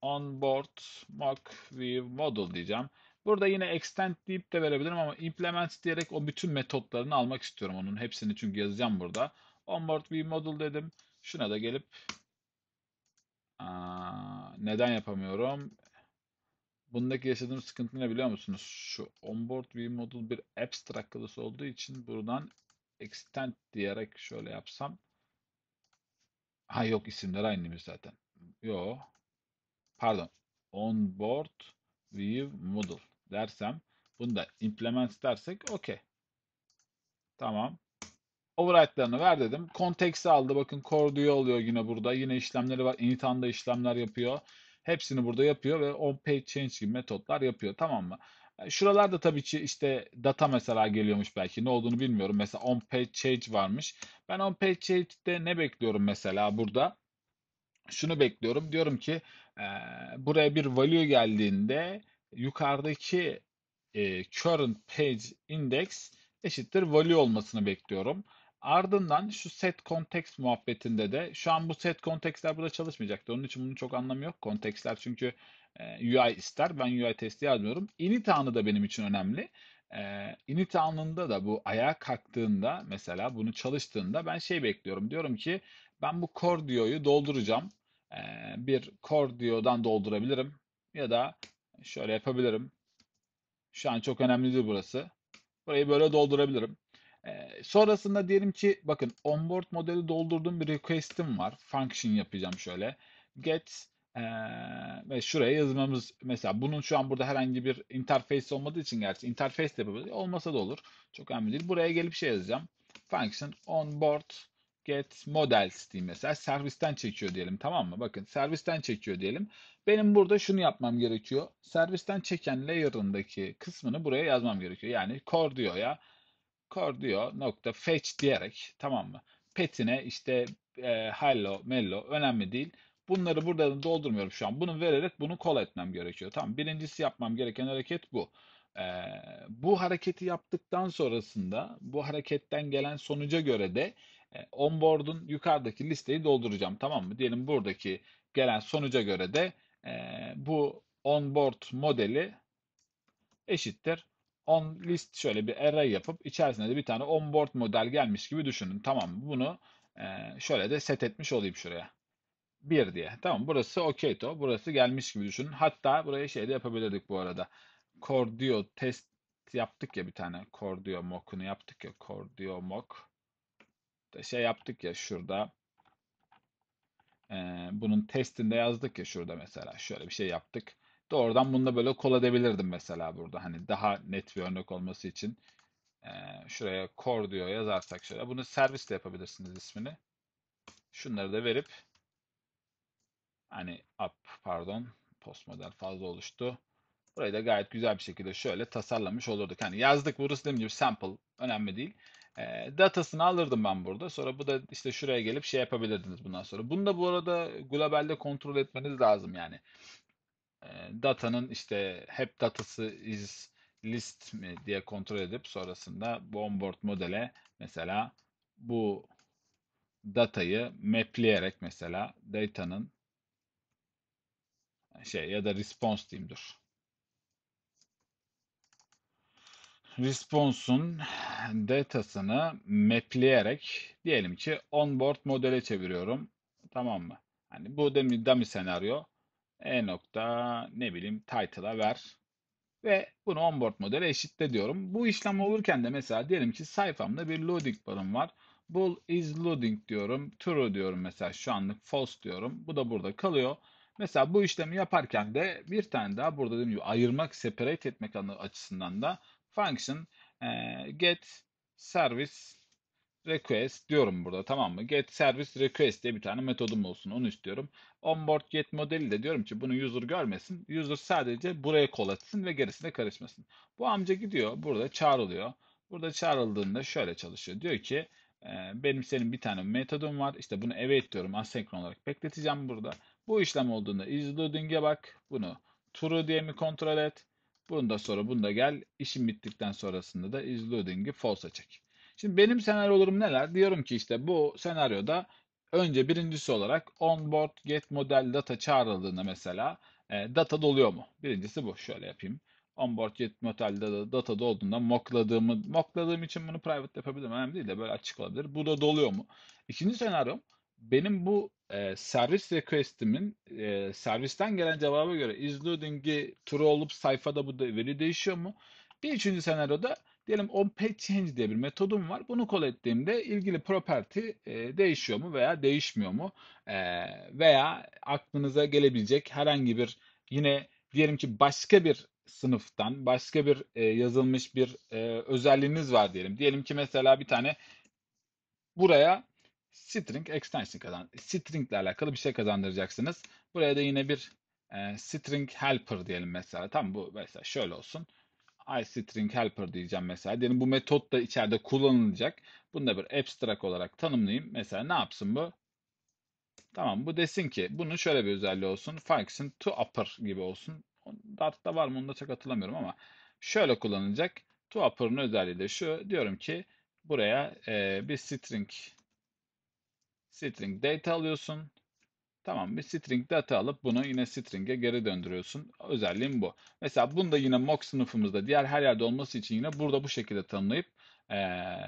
Speaker 1: onboard mock view model diyeceğim. Burada yine extend deyip de verebilirim ama implement diyerek o bütün metotlarını almak istiyorum onun. Hepsini çünkü yazacağım burada. Onboard view model dedim. Şuna da gelip aa, neden yapamıyorum? Bundaki yaşadığım sıkıntı ne biliyor musunuz? Şu onboard view model bir abstract class olduğu için buradan extend diyerek şöyle yapsam. Ha yok isimler aynıymış zaten. Yok pardon onboard view model dersem bunu da implement dersek okey. Tamam. Override'larını ver dedim. Konteksi aldı. Bakın core diyor oluyor yine burada. Yine işlemleri var. Init'anda işlemler yapıyor. Hepsini burada yapıyor ve on page change gibi metotlar yapıyor. Tamam mı? E, şuralarda tabii ki işte data mesela geliyormuş belki. Ne olduğunu bilmiyorum. Mesela on page change varmış. Ben on page change'de ne bekliyorum mesela burada? şunu bekliyorum. Diyorum ki e, buraya bir value geldiğinde yukarıdaki e, current page index eşittir value olmasını bekliyorum. Ardından şu set context muhabbetinde de şu an bu set context'ler burada çalışmayacaktı. Onun için bunun çok anlamı yok. Context'ler çünkü e, UI ister. Ben UI testi yazmıyorum. Init anı da benim için önemli. E, init anında da bu ayağa kalktığında mesela bunu çalıştığında ben şey bekliyorum. Diyorum ki ben bu core diyoyu dolduracağım. Ee, bir Cordio'dan doldurabilirim. Ya da şöyle yapabilirim. Şu an çok önemli değil burası. Burayı böyle doldurabilirim. Ee, sonrasında diyelim ki bakın onboard modeli doldurdum bir request'im var. Function yapacağım şöyle. Get ee, ve şuraya yazmamız mesela bunun şu an burada herhangi bir interface olmadığı için gerçi interface de yapabilir. Olmasa da olur. Çok önemli değil. Buraya gelip şey yazacağım. Function onboard get models diyeyim mesela. Servisten çekiyor diyelim tamam mı? Bakın servisten çekiyor diyelim. Benim burada şunu yapmam gerekiyor. Servisten çeken layer'ındaki kısmını buraya yazmam gerekiyor. Yani core diyor ya. Core diyor nokta fetch diyerek tamam mı? Petine işte e, hello, mello önemli değil. Bunları burada doldurmuyorum şu an. Bunu vererek bunu kol etmem gerekiyor. Tamam birincisi yapmam gereken hareket bu. Ee, bu hareketi yaptıktan sonrasında bu hareketten gelen sonuca göre de e, onboard'un yukarıdaki listeyi dolduracağım tamam mı? Diyelim buradaki gelen sonuca göre de e, bu onboard modeli eşittir. On list şöyle bir array yapıp içerisinde de bir tane onboard model gelmiş gibi düşünün. Tamam mı? Bunu e, şöyle de set etmiş olayım şuraya. 1 diye. Tamam burası okey to. Burası gelmiş gibi düşünün. Hatta buraya şey de yapabilirdik bu arada. Cordio test yaptık ya bir tane. Cordio mock'unu yaptık ya. Cordio mock şey yaptık ya şurada. E, bunun testinde yazdık ya şurada mesela. Şöyle bir şey yaptık. Doğrudan bunda böyle kol edebilirdim mesela burada. Hani daha net bir örnek olması için. E, şuraya core diyor yazarsak şöyle. Bunu servisle yapabilirsiniz ismini. Şunları da verip hani up pardon post model fazla oluştu. Burayı da gayet güzel bir şekilde şöyle tasarlamış olurduk. Hani yazdık burası dediğim gibi sample önemli değil. E, datasını alırdım ben burada. Sonra bu da işte şuraya gelip şey yapabilirdiniz bundan sonra. Bunu da bu arada globalde kontrol etmeniz lazım yani. E, datanın işte hep datası is list mi diye kontrol edip sonrasında bu onboard modele mesela bu datayı mapleyerek mesela data'nın şey ya da response diyeyim dur. response'un datasını mapleyerek diyelim ki onboard modele çeviriyorum. Tamam mı? Hani bu demi dummy senaryo e nokta ne bileyim title'a ver ve bunu onboard modele eşitle diyorum. Bu işlem olurken de mesela diyelim ki sayfamda bir loading barım var. Bool is loading diyorum. True diyorum mesela şu anlık false diyorum. Bu da burada kalıyor. Mesela bu işlemi yaparken de bir tane daha burada dediğim gibi ayırmak, separate etmek açısından da function e, get service request diyorum burada tamam mı? Get service request diye bir tane metodum olsun onu istiyorum. Onboard get modeli de diyorum ki bunu user görmesin. User sadece buraya kol atsın ve gerisine karışmasın. Bu amca gidiyor burada çağrılıyor. Burada çağrıldığında şöyle çalışıyor. Diyor ki e, benim senin bir tane metodum var. İşte bunu evet diyorum asenkron olarak bekleteceğim burada. Bu işlem olduğunda is loading'e bak. Bunu true diye mi kontrol et. Bunda sonra bunda gel. işim bittikten sonrasında da is loading'i false'a çek. Şimdi benim senaryolarım neler? Diyorum ki işte bu senaryoda önce birincisi olarak onboard get model data çağrıldığında mesela e, data doluyor mu? Birincisi bu. Şöyle yapayım. Onboard get model data, data dolduğunda mokladığımı, mokladığım için bunu private yapabilirim. Önemli değil de böyle açık olabilir. Bu da doluyor mu? İkinci senaryom benim bu e, servis request'imin e, servisten gelen cevaba göre is loading'i true olup sayfada bu veri değişiyor mu? Bir üçüncü senaryoda diyelim on page change diye bir metodum var. Bunu call ettiğimde ilgili property e, değişiyor mu veya değişmiyor mu? E, veya aklınıza gelebilecek herhangi bir yine diyelim ki başka bir sınıftan başka bir e, yazılmış bir e, özelliğiniz var diyelim. Diyelim ki mesela bir tane buraya string extension kazan string ile alakalı bir şey kazandıracaksınız. Buraya da yine bir e, string helper diyelim mesela. Tam bu mesela şöyle olsun. I string helper diyeceğim mesela. Diyelim bu metot da içeride kullanılacak. Bunu da bir abstract olarak tanımlayayım. Mesela ne yapsın bu? Tamam bu desin ki bunun şöyle bir özelliği olsun. Function to upper gibi olsun. Dart'ta var mı onu da çok hatırlamıyorum ama şöyle kullanılacak. To upper'ın özelliği de şu. Diyorum ki buraya e, bir string String data alıyorsun. Tamam bir string data alıp bunu yine string'e geri döndürüyorsun. Özelliğim bu. Mesela bunu da yine mock sınıfımızda diğer her yerde olması için yine burada bu şekilde tanımlayıp e,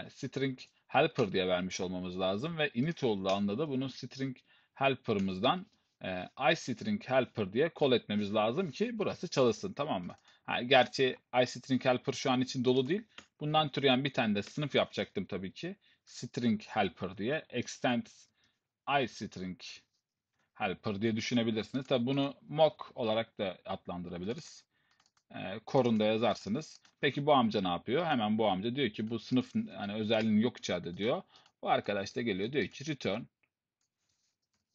Speaker 1: string helper diye vermiş olmamız lazım. Ve init olduğu anda da bunu string helper'ımızdan e, iString helper diye call etmemiz lazım ki burası çalışsın tamam mı? Ha, gerçi iString helper şu an için dolu değil. Bundan türeyen bir tane de sınıf yapacaktım tabii ki. String helper diye extend iString helper diye düşünebilirsiniz. Tabi bunu mock olarak da adlandırabiliriz. E, korunda yazarsınız. Peki bu amca ne yapıyor? Hemen bu amca diyor ki bu sınıf hani özelliğin yok içeride diyor. Bu arkadaş da geliyor diyor ki return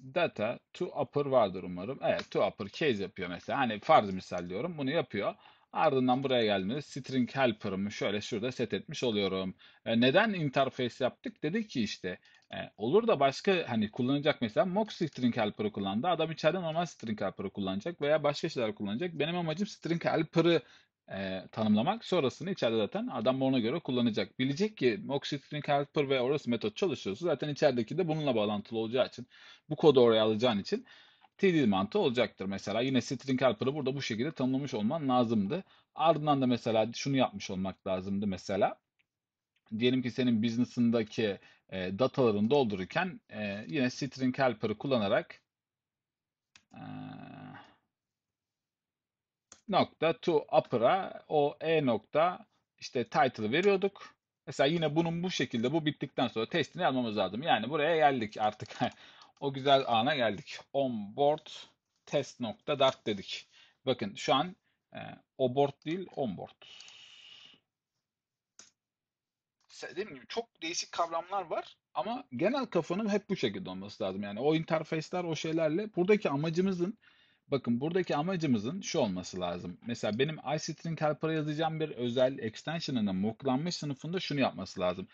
Speaker 1: data to upper vardır umarım. Evet to upper case yapıyor mesela. Hani farz misal diyorum bunu yapıyor. Ardından buraya geldiğimde string helper'ımı şöyle şurada set etmiş oluyorum. E, neden interface yaptık? Dedi ki işte e, olur da başka hani kullanacak mesela mock string helper'ı kullandı. Adam içeride normal string helper'ı kullanacak veya başka şeyler kullanacak. Benim amacım string helper'ı e, tanımlamak. Sonrasını içeride zaten adam ona göre kullanacak. Bilecek ki mock string helper ve orası metot çalışıyorsa zaten içerideki de bununla bağlantılı olacağı için bu kodu oraya alacağın için TD mantığı olacaktır. Mesela yine string helper'ı burada bu şekilde tanımlamış olman lazımdı. Ardından da mesela şunu yapmış olmak lazımdı mesela diyelim ki senin business'ındaki e, datalarını doldururken e, yine string helper'ı kullanarak e, nokta to upper'a o e nokta işte title veriyorduk. Mesela yine bunun bu şekilde bu bittikten sonra testini almamız lazım. Yani buraya geldik artık. o güzel ana geldik. Onboard test nokta dart dedik. Bakın şu an e, board değil onboard dediğim gibi çok değişik kavramlar var ama genel kafanın hep bu şekilde olması lazım. Yani o interface'ler o şeylerle buradaki amacımızın bakın buradaki amacımızın şu olması lazım. Mesela benim iString helper'a yazacağım bir özel extension'ının moklanmış sınıfında şunu yapması lazım.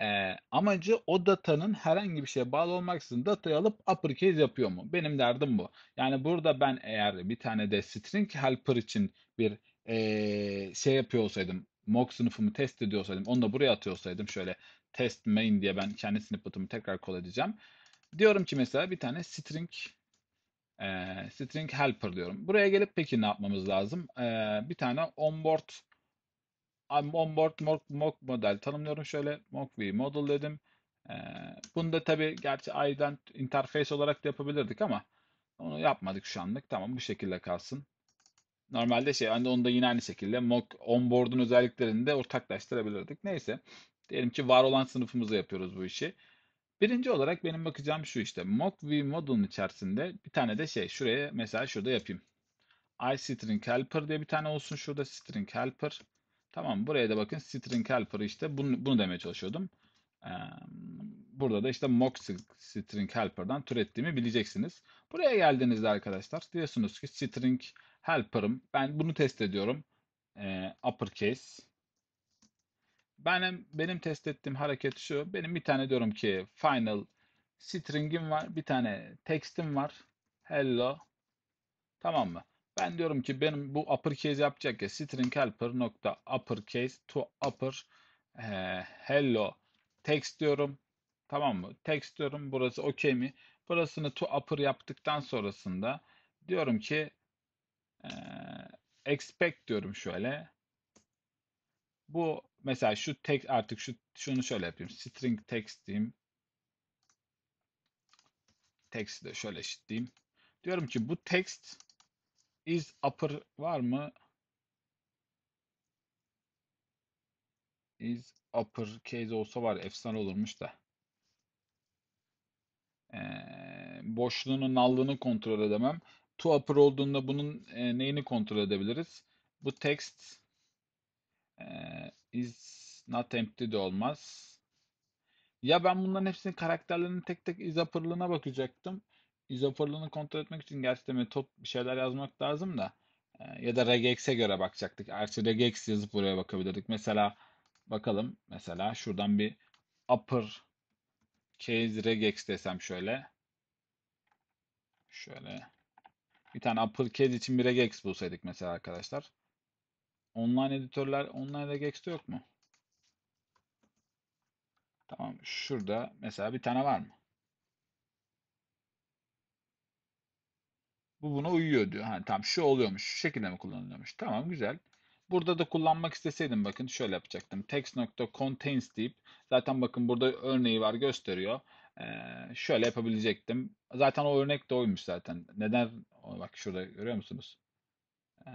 Speaker 1: E, amacı o datanın herhangi bir şeye bağlı olmaksızın datayı alıp uppercase yapıyor mu? Benim derdim bu. Yani burada ben eğer bir tane de string helper için bir e, şey yapıyor olsaydım mock sınıfımı test ediyorsaydım, olsaydım onu da buraya atıyorsaydım şöyle test main diye ben kendi snippet'ımı tekrar kol edeceğim. Diyorum ki mesela bir tane string e, string helper diyorum. Buraya gelip peki ne yapmamız lazım? E, bir tane onboard onboard mock, mock model tanımlıyorum şöyle mock v model dedim. E, bunu da tabii gerçi ident interface olarak da yapabilirdik ama onu yapmadık şu anlık. Tamam bu şekilde kalsın. Normalde şey hani onda yine aynı şekilde mock onboard'un özelliklerini de ortaklaştırabilirdik. Neyse. Diyelim ki var olan sınıfımızda yapıyoruz bu işi. Birinci olarak benim bakacağım şu işte. Mock view model'in içerisinde bir tane de şey şuraya mesela şurada yapayım. String helper diye bir tane olsun. Şurada string helper. Tamam buraya da bakın string helper işte bunu, bunu demeye çalışıyordum. Burada da işte mock string helper'dan türettiğimi bileceksiniz. Buraya geldiğinizde arkadaşlar diyorsunuz ki string helper'ım. Ben bunu test ediyorum. E, uppercase. Benim, benim test ettiğim hareket şu. Benim bir tane diyorum ki final string'im var. Bir tane text'im var. Hello. Tamam mı? Ben diyorum ki benim bu uppercase yapacak ya string helper nokta uppercase to upper e, hello text diyorum. Tamam mı? Text diyorum. Burası okey mi? Burasını to upper yaptıktan sonrasında diyorum ki e, expect diyorum şöyle. Bu mesela şu text artık şu şunu şöyle yapayım. String text diyeyim. Text'i de şöyle eşitleyeyim. Diyorum ki bu text is upper var mı? is upper case olsa var efsane olurmuş da. Ee, boşluğunu, null'ını kontrol edemem. To upper olduğunda bunun e, neyini kontrol edebiliriz? Bu text e, is not empty de olmaz. Ya ben bunların hepsinin karakterlerinin tek tek izaparlığına bakacaktım. İzaparlığını kontrol etmek için gerçi de metot bir şeyler yazmak lazım da. E, ya da regex'e göre bakacaktık. Ayrıca regex yazıp buraya bakabilirdik. Mesela Bakalım mesela şuradan bir upper case regex desem şöyle. Şöyle bir tane upper case için bir regex bulsaydık mesela arkadaşlar. Online editörler online regex'te yok mu? Tamam şurada mesela bir tane var mı? Bu buna uyuyor diyor. Hani tam şu oluyormuş. Şu şekilde mi kullanılıyormuş? Tamam güzel. Burada da kullanmak isteseydim bakın şöyle yapacaktım. Text.contains deyip zaten bakın burada örneği var gösteriyor. Ee, şöyle yapabilecektim. Zaten o örnek de oymuş zaten. Neden? Bak şurada görüyor musunuz? Ee,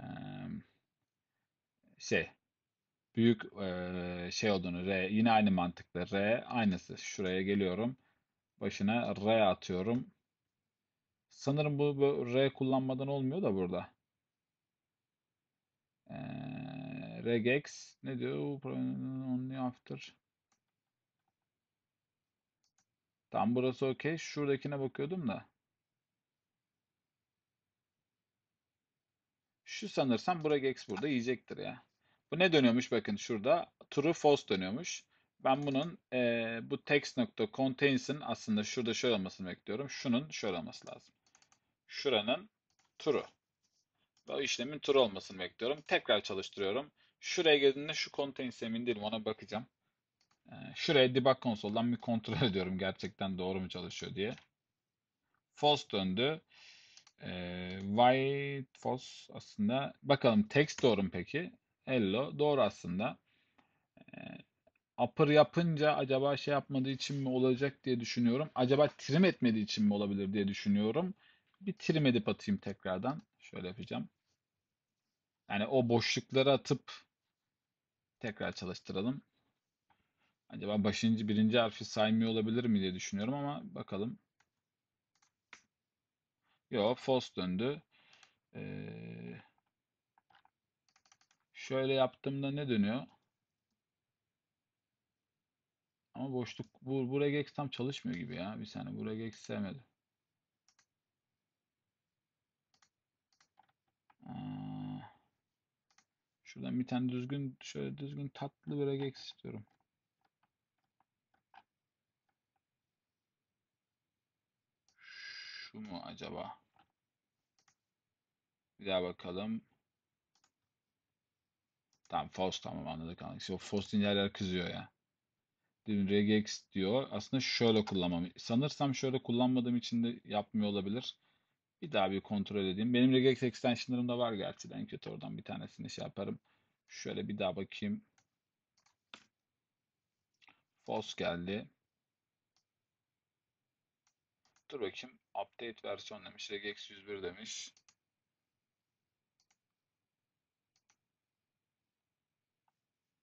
Speaker 1: şey büyük e, şey olduğunu R yine aynı mantıkla R aynısı. Şuraya geliyorum. Başına R atıyorum. Sanırım bu, bu R kullanmadan olmuyor da burada. Ee, regex ne diyor? Only after. Tam burası okey. Şuradakine bakıyordum da. Şu sanırsam bu regex burada yiyecektir ya. Bu ne dönüyormuş bakın şurada. True false dönüyormuş. Ben bunun e, bu text nokta contains'in aslında şurada şöyle olmasını bekliyorum. Şunun şöyle olması lazım. Şuranın true. Bu işlemin true olmasını bekliyorum. Tekrar çalıştırıyorum. Şuraya geldiğinde şu konu tenis emin değilim ona bakacağım. Ee, şuraya debug konsoldan bir kontrol ediyorum gerçekten doğru mu çalışıyor diye. False döndü. Ee, white false aslında. Bakalım text doğru mu peki? Hello doğru aslında. Ee, upper yapınca acaba şey yapmadığı için mi olacak diye düşünüyorum. Acaba trim etmediği için mi olabilir diye düşünüyorum. Bir trim edip atayım tekrardan. Şöyle yapacağım. Yani o boşlukları atıp Tekrar çalıştıralım. Acaba başıncı, birinci harfi saymıyor olabilir mi diye düşünüyorum ama bakalım. Yo, false döndü. Ee, şöyle yaptığımda ne dönüyor? Ama boşluk bu bu regex tam çalışmıyor gibi ya. Bir saniye bu regex sevmedi. Şuradan bir tane düzgün şöyle düzgün tatlı bir regex istiyorum. Şu mu acaba? Bir daha bakalım. Tamam Faust tamam anladık anladık. O Faust yer kızıyor ya. Dün regex diyor. Aslında şöyle kullanmam. Sanırsam şöyle kullanmadığım için de yapmıyor olabilir. Bir daha bir kontrol edeyim. Benim regex extensionlarım da var gerçi. En kötü oradan bir tanesini şey yaparım. Şöyle bir daha bakayım. False geldi. Dur bakayım. Update versiyon demiş. Regex 101 demiş.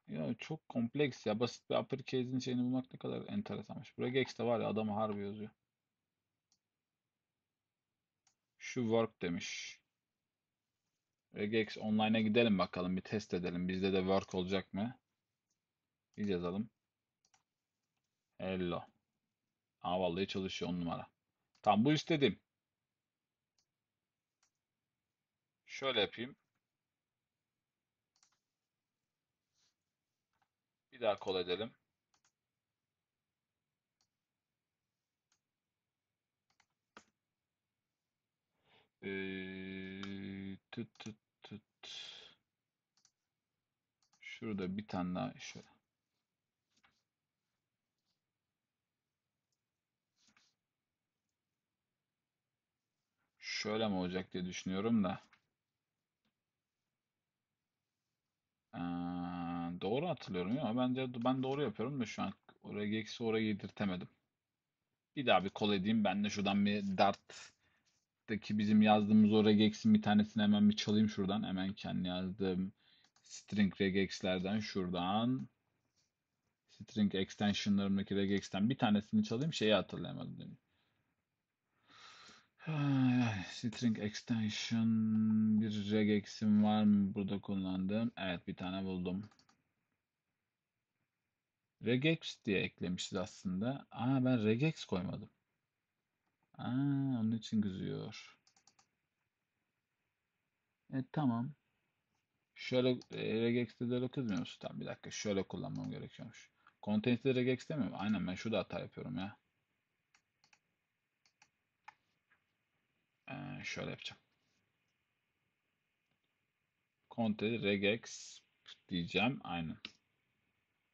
Speaker 1: Ya çok kompleks ya. Basit bir uppercase'in şeyini bulmak ne kadar enteresanmış. Regex de var ya adamı harbi yazıyor. Şu work demiş. Regex online'a gidelim bakalım bir test edelim. Bizde de work olacak mı? Bir yazalım. Hello. Aa vallahi çalışıyor on numara. Tam bu istedim. Şöyle yapayım. Bir daha kol edelim. Ee, tut tut tut. Şurada bir tane daha şöyle. Şöyle mi olacak diye düşünüyorum da. Ee, doğru hatırlıyorum ya. Bence ben doğru yapıyorum da şu an oraya eksi oraya yedirtemedim. Bir daha bir kol edeyim. Ben de şuradan bir dart Word'daki bizim yazdığımız o regex'in bir tanesini hemen bir çalayım şuradan. Hemen kendi yazdığım string regex'lerden şuradan string extensionlarımdaki regex'ten bir tanesini çalayım. Şeyi hatırlayamadım. Değil String extension bir regex'im var mı burada kullandığım? Evet bir tane buldum. Regex diye eklemişiz aslında. Aa ben regex koymadım. Aa, onun için kızıyor. Evet tamam. Şöyle e, regex'te de kızmıyor musun? Tamam bir dakika şöyle kullanmam gerekiyormuş. Content'te regex demiyorum. Aynen ben şurada hata yapıyorum ya. Ee, şöyle yapacağım. Content regex diyeceğim. Aynen.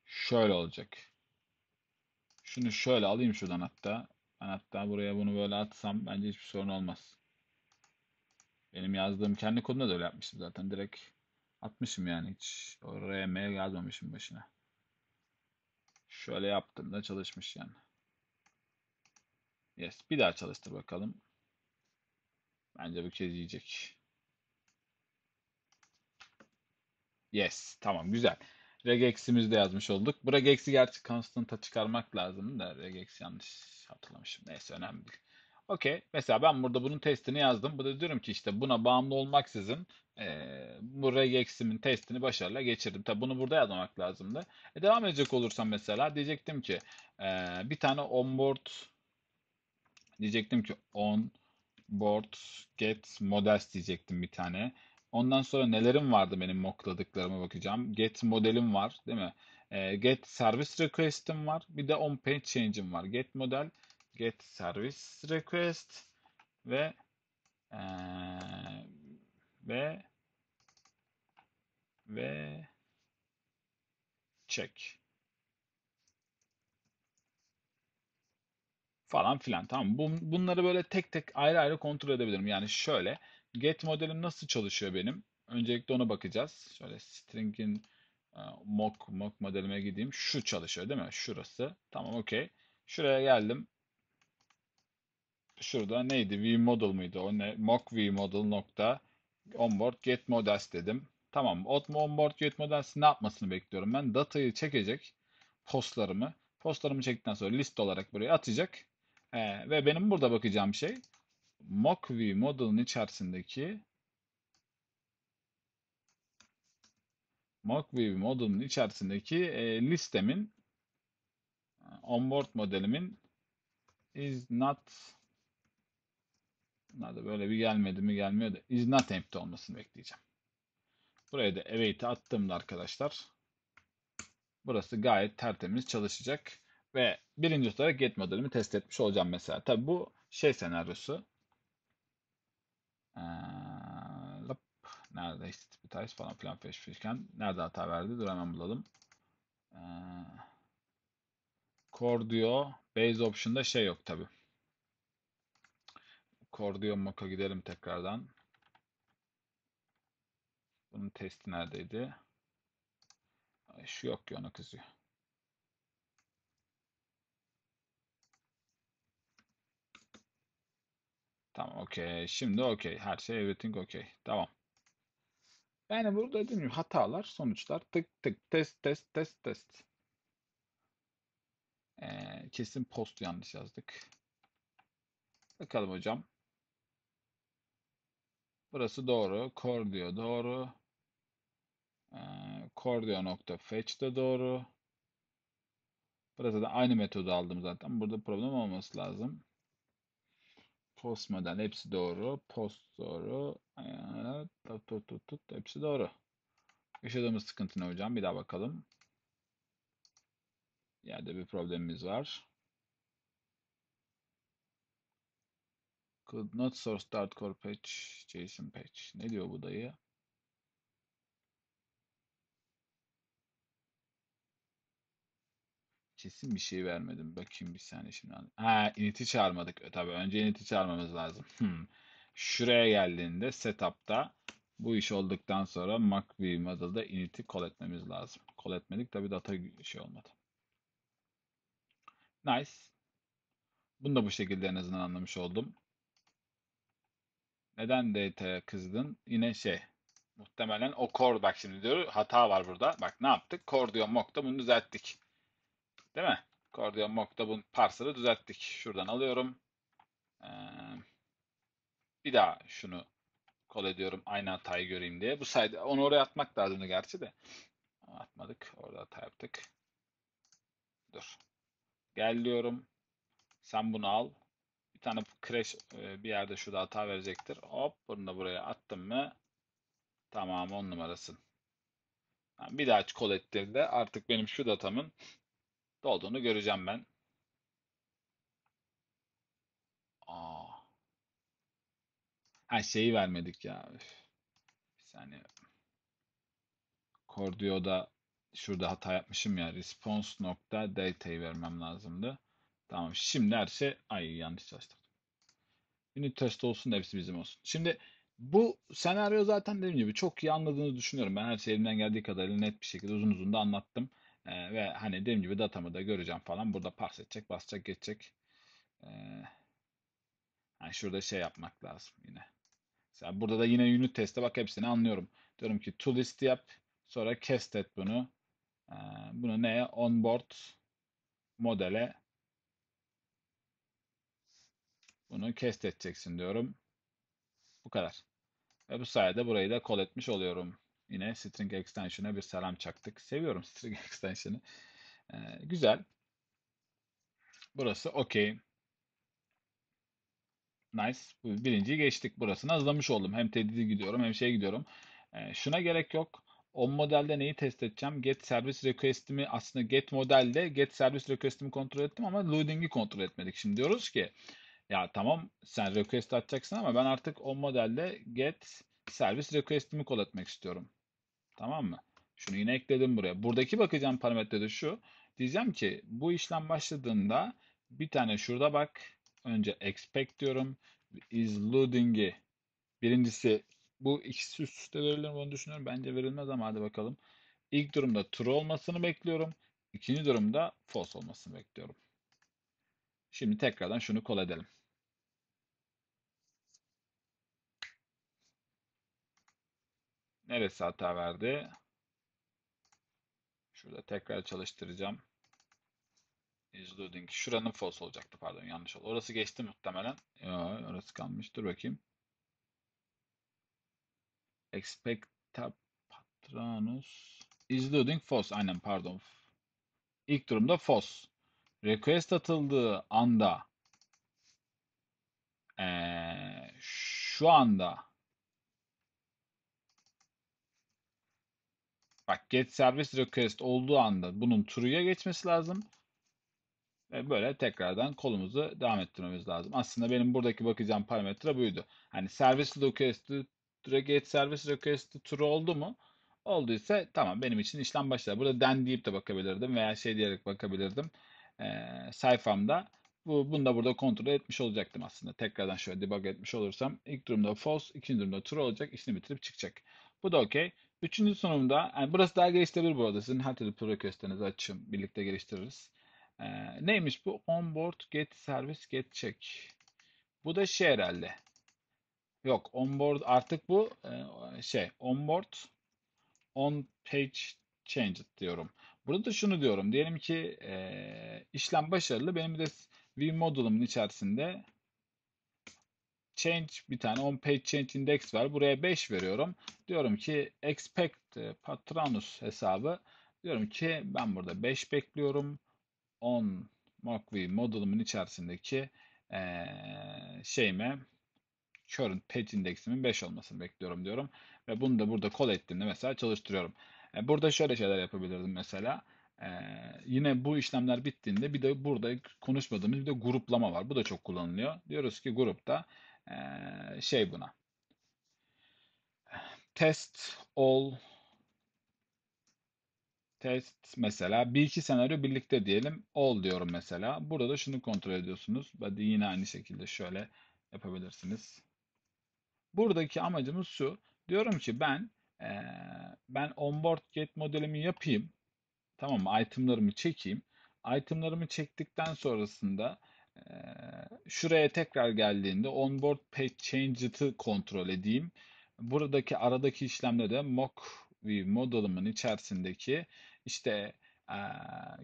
Speaker 1: Şöyle olacak. Şunu şöyle alayım şuradan hatta. Ben hatta buraya bunu böyle atsam bence hiçbir sorun olmaz. Benim yazdığım kendi kodumda da öyle yapmışım zaten. Direkt atmışım yani hiç oraya mail yazmamışım başına. Şöyle yaptım da çalışmış yani. Yes. Bir daha çalıştır bakalım. Bence bu kez yiyecek. Yes. Tamam. Güzel. Regex'imizi de yazmış olduk. Bu Regex'i gerçi Constant'a çıkarmak lazım da Regex yanlış hatırlamışım. Neyse önemli değil. Okey. Mesela ben burada bunun testini yazdım. Bu da diyorum ki işte buna bağımlı olmaksızın e, bu regex'imin testini başarıyla geçirdim. Tabi bunu burada yazmamak lazımdı. E, devam edecek olursam mesela diyecektim ki e, bir tane onboard diyecektim ki on board get models diyecektim bir tane. Ondan sonra nelerim vardı benim mockladıklarıma bakacağım. Get modelim var değil mi? E, get service request'im var. Bir de on page change'im var. Get model, get service request ve e, ve ve check falan filan. Tamam Bunları böyle tek tek ayrı ayrı kontrol edebilirim. Yani şöyle get modelim nasıl çalışıyor benim? Öncelikle ona bakacağız. Şöyle string'in e, mock mock modelime gideyim. Şu çalışıyor değil mi? Şurası. Tamam okey. Şuraya geldim. Şurada neydi? V model mıydı? O ne? Mock V model nokta onboard get models dedim. Tamam. Onboard get models ne yapmasını bekliyorum ben? Datayı çekecek postlarımı. Postlarımı çektikten sonra list olarak buraya atacak. Ee, ve benim burada bakacağım şey mockview modelin içerisindeki mockview modelin içerisindeki e, listemin e, onboard modelimin is not Nerede böyle bir gelmedi mi gelmiyor da is not empty olmasını bekleyeceğim. Buraya da await'i attığımda arkadaşlar burası gayet tertemiz çalışacak ve birinci olarak get modelimi test etmiş olacağım mesela. Tabi bu şey senaryosu ee, lap, nerede HTTP falan filan peş peşken nerede hata verdi? Dur hemen bulalım. Ee, core diyor. Base option'da şey yok tabi. Core diyor mock'a gidelim tekrardan. Bunun testi neredeydi? Şu yok ki ona kızıyor. Tamam okey. Şimdi okey. Her şey everything okey. Tamam. Yani burada dediğim gibi hatalar, sonuçlar tık tık test test test test. Ee, kesin post yanlış yazdık. Bakalım hocam. Burası doğru. Core diyor doğru. Ee, core nokta fetch de doğru. Burası da aynı metodu aldım zaten. Burada problem olması lazım. Postmodern hepsi doğru. Post doğru. Tut tut tut tut hepsi doğru. Yaşadığımız sıkıntı ne hocam? Bir daha bakalım. Yerde bir problemimiz var. Could not source start core patch, JSON patch. Ne diyor bu dayı? kesin bir şey vermedim. Bakayım bir saniye şimdi. Ha init'i çağırmadık. E, tabii önce init'i çağırmamız lazım. Hmm. Şuraya geldiğinde setup'ta bu iş olduktan sonra MacView model'da init'i call etmemiz lazım. Call etmedik tabii data şey olmadı. Nice. Bunu da bu şekilde en azından anlamış oldum. Neden DT'ye kızdın? Yine şey. Muhtemelen o core bak şimdi diyor hata var burada. Bak ne yaptık? Core diyor mock'ta bunu düzelttik. Değil mi? Cordial Mock'ta parsel'ı düzelttik. Şuradan alıyorum. Ee, bir daha şunu kol ediyorum. Aynı hatayı göreyim diye. Bu sayede onu oraya atmak lazımdı gerçi de. Atmadık. Orada hata yaptık. Dur. Gel diyorum. Sen bunu al. Bir tane crash e, bir yerde şurada hata verecektir. Hop bunu da buraya attım mı tamam on numarasın. Bir daha kol ettiğinde artık benim şu datamın olduğunu göreceğim ben. Aa. Ah. Her şeyi vermedik ya. Üf. Bir saniye. Cordio'da şurada hata yapmışım ya. Response nokta data'yı vermem lazımdı. Tamam. Şimdi her şey ay yanlış çalıştırdım. Unit test olsun hepsi bizim olsun. Şimdi bu senaryo zaten dediğim gibi çok iyi anladığınızı düşünüyorum. Ben her şey elimden geldiği kadarıyla net bir şekilde uzun uzun da anlattım. E, ve hani dediğim gibi datamı da göreceğim falan. Burada pas edecek, basacak, geçecek. E, ee, yani şurada şey yapmak lazım yine. Mesela burada da yine unit teste bak hepsini anlıyorum. Diyorum ki to list yap. Sonra cast et bunu. E, bunu neye? Onboard modele bunu cast edeceksin diyorum. Bu kadar. Ve bu sayede burayı da kol etmiş oluyorum. Yine string extension'a bir selam çaktık. Seviyorum string extension'ı. Ee, güzel. Burası okey. Nice. Birinciyi geçtik. Burasını azlamış oldum. Hem tedide gidiyorum hem şeye gidiyorum. Ee, şuna gerek yok. O modelde neyi test edeceğim? Get service request'imi aslında get modelde get service request'imi kontrol ettim ama loading'i kontrol etmedik. Şimdi diyoruz ki ya tamam sen request atacaksın ama ben artık o modelde get service request'imi kol etmek istiyorum. Tamam mı? Şunu yine ekledim buraya. Buradaki bakacağım parametre de şu. Diyeceğim ki bu işlem başladığında bir tane şurada bak. Önce expect diyorum. Is loading'i. Birincisi bu ikisi üst üste verilir mi onu düşünüyorum. Bence verilmez ama hadi bakalım. İlk durumda true olmasını bekliyorum. İkinci durumda false olmasını bekliyorum. Şimdi tekrardan şunu kol edelim. Neresi hata verdi? Şurada tekrar çalıştıracağım. Is loading. Şuranın false olacaktı pardon yanlış oldu. Orası geçti muhtemelen. Ya orası kalmış. Dur bakayım. Expecta patronus is loading false. Aynen pardon. İlk durumda false. Request atıldığı anda ee, şu anda Bak get service request olduğu anda bunun true'ya geçmesi lazım. Ve böyle tekrardan kolumuzu devam ettirmemiz lazım. Aslında benim buradaki bakacağım parametre buydu. Hani service request, get service request true oldu mu? Olduysa tamam benim için işlem başladı. Burada den deyip de bakabilirdim veya şey diyerek bakabilirdim. Ee, sayfamda bu, bunu da burada kontrol etmiş olacaktım aslında. Tekrardan şöyle debug etmiş olursam ilk durumda false, ikinci durumda true olacak. İşini bitirip çıkacak. Bu da okey. Üçüncü sunumda, yani burası daha geliştirilir bu arada. Sizin her türlü pro köstenizi açayım, Birlikte geliştiririz. Ee, neymiş bu? Onboard get service get check. Bu da şey herhalde. Yok onboard artık bu e, şey onboard on page change diyorum. Burada da şunu diyorum. Diyelim ki e, işlem başarılı. Benim de view module'ımın içerisinde change bir tane on page change index var. Buraya 5 veriyorum. Diyorum ki expect e, patronus hesabı diyorum ki ben burada 5 bekliyorum. On MockV modelimin içerisindeki ee, şeyime current page indeksimin 5 olmasını bekliyorum diyorum. Ve bunu da burada call ettiğimde mesela çalıştırıyorum. E, burada şöyle şeyler yapabilirdim mesela. E, yine bu işlemler bittiğinde bir de burada konuşmadığımız bir de gruplama var. Bu da çok kullanılıyor. Diyoruz ki grupta ee, şey buna. Test all test mesela bir iki senaryo birlikte diyelim. All diyorum mesela. Burada da şunu kontrol ediyorsunuz. Hadi yine aynı şekilde şöyle yapabilirsiniz. Buradaki amacımız şu. Diyorum ki ben ee, ben onboard get modelimi yapayım. Tamam mı? Itemlarımı çekeyim. Itemlarımı çektikten sonrasında şuraya tekrar geldiğinde onboard page changed'ı kontrol edeyim. Buradaki aradaki işlemde de mock view modelumun içerisindeki işte e,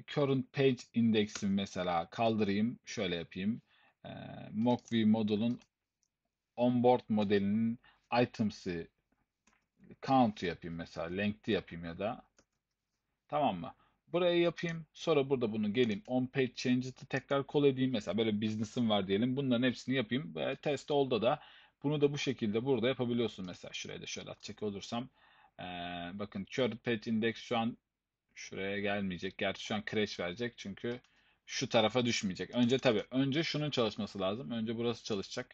Speaker 1: current page index'imi mesela kaldırayım. Şöyle yapayım. E, mock view modelun onboard modelinin items'i count yapayım mesela length'i yapayım ya da tamam mı? buraya yapayım. Sonra burada bunu geleyim. On page change'ı tekrar call edeyim. Mesela böyle business'ım var diyelim. Bunların hepsini yapayım. Ve test oldu da bunu da bu şekilde burada yapabiliyorsun. Mesela şuraya da şöyle atacak olursam. Ee, bakın current page index şu an şuraya gelmeyecek. Gerçi şu an crash verecek. Çünkü şu tarafa düşmeyecek. Önce tabii önce şunun çalışması lazım. Önce burası çalışacak.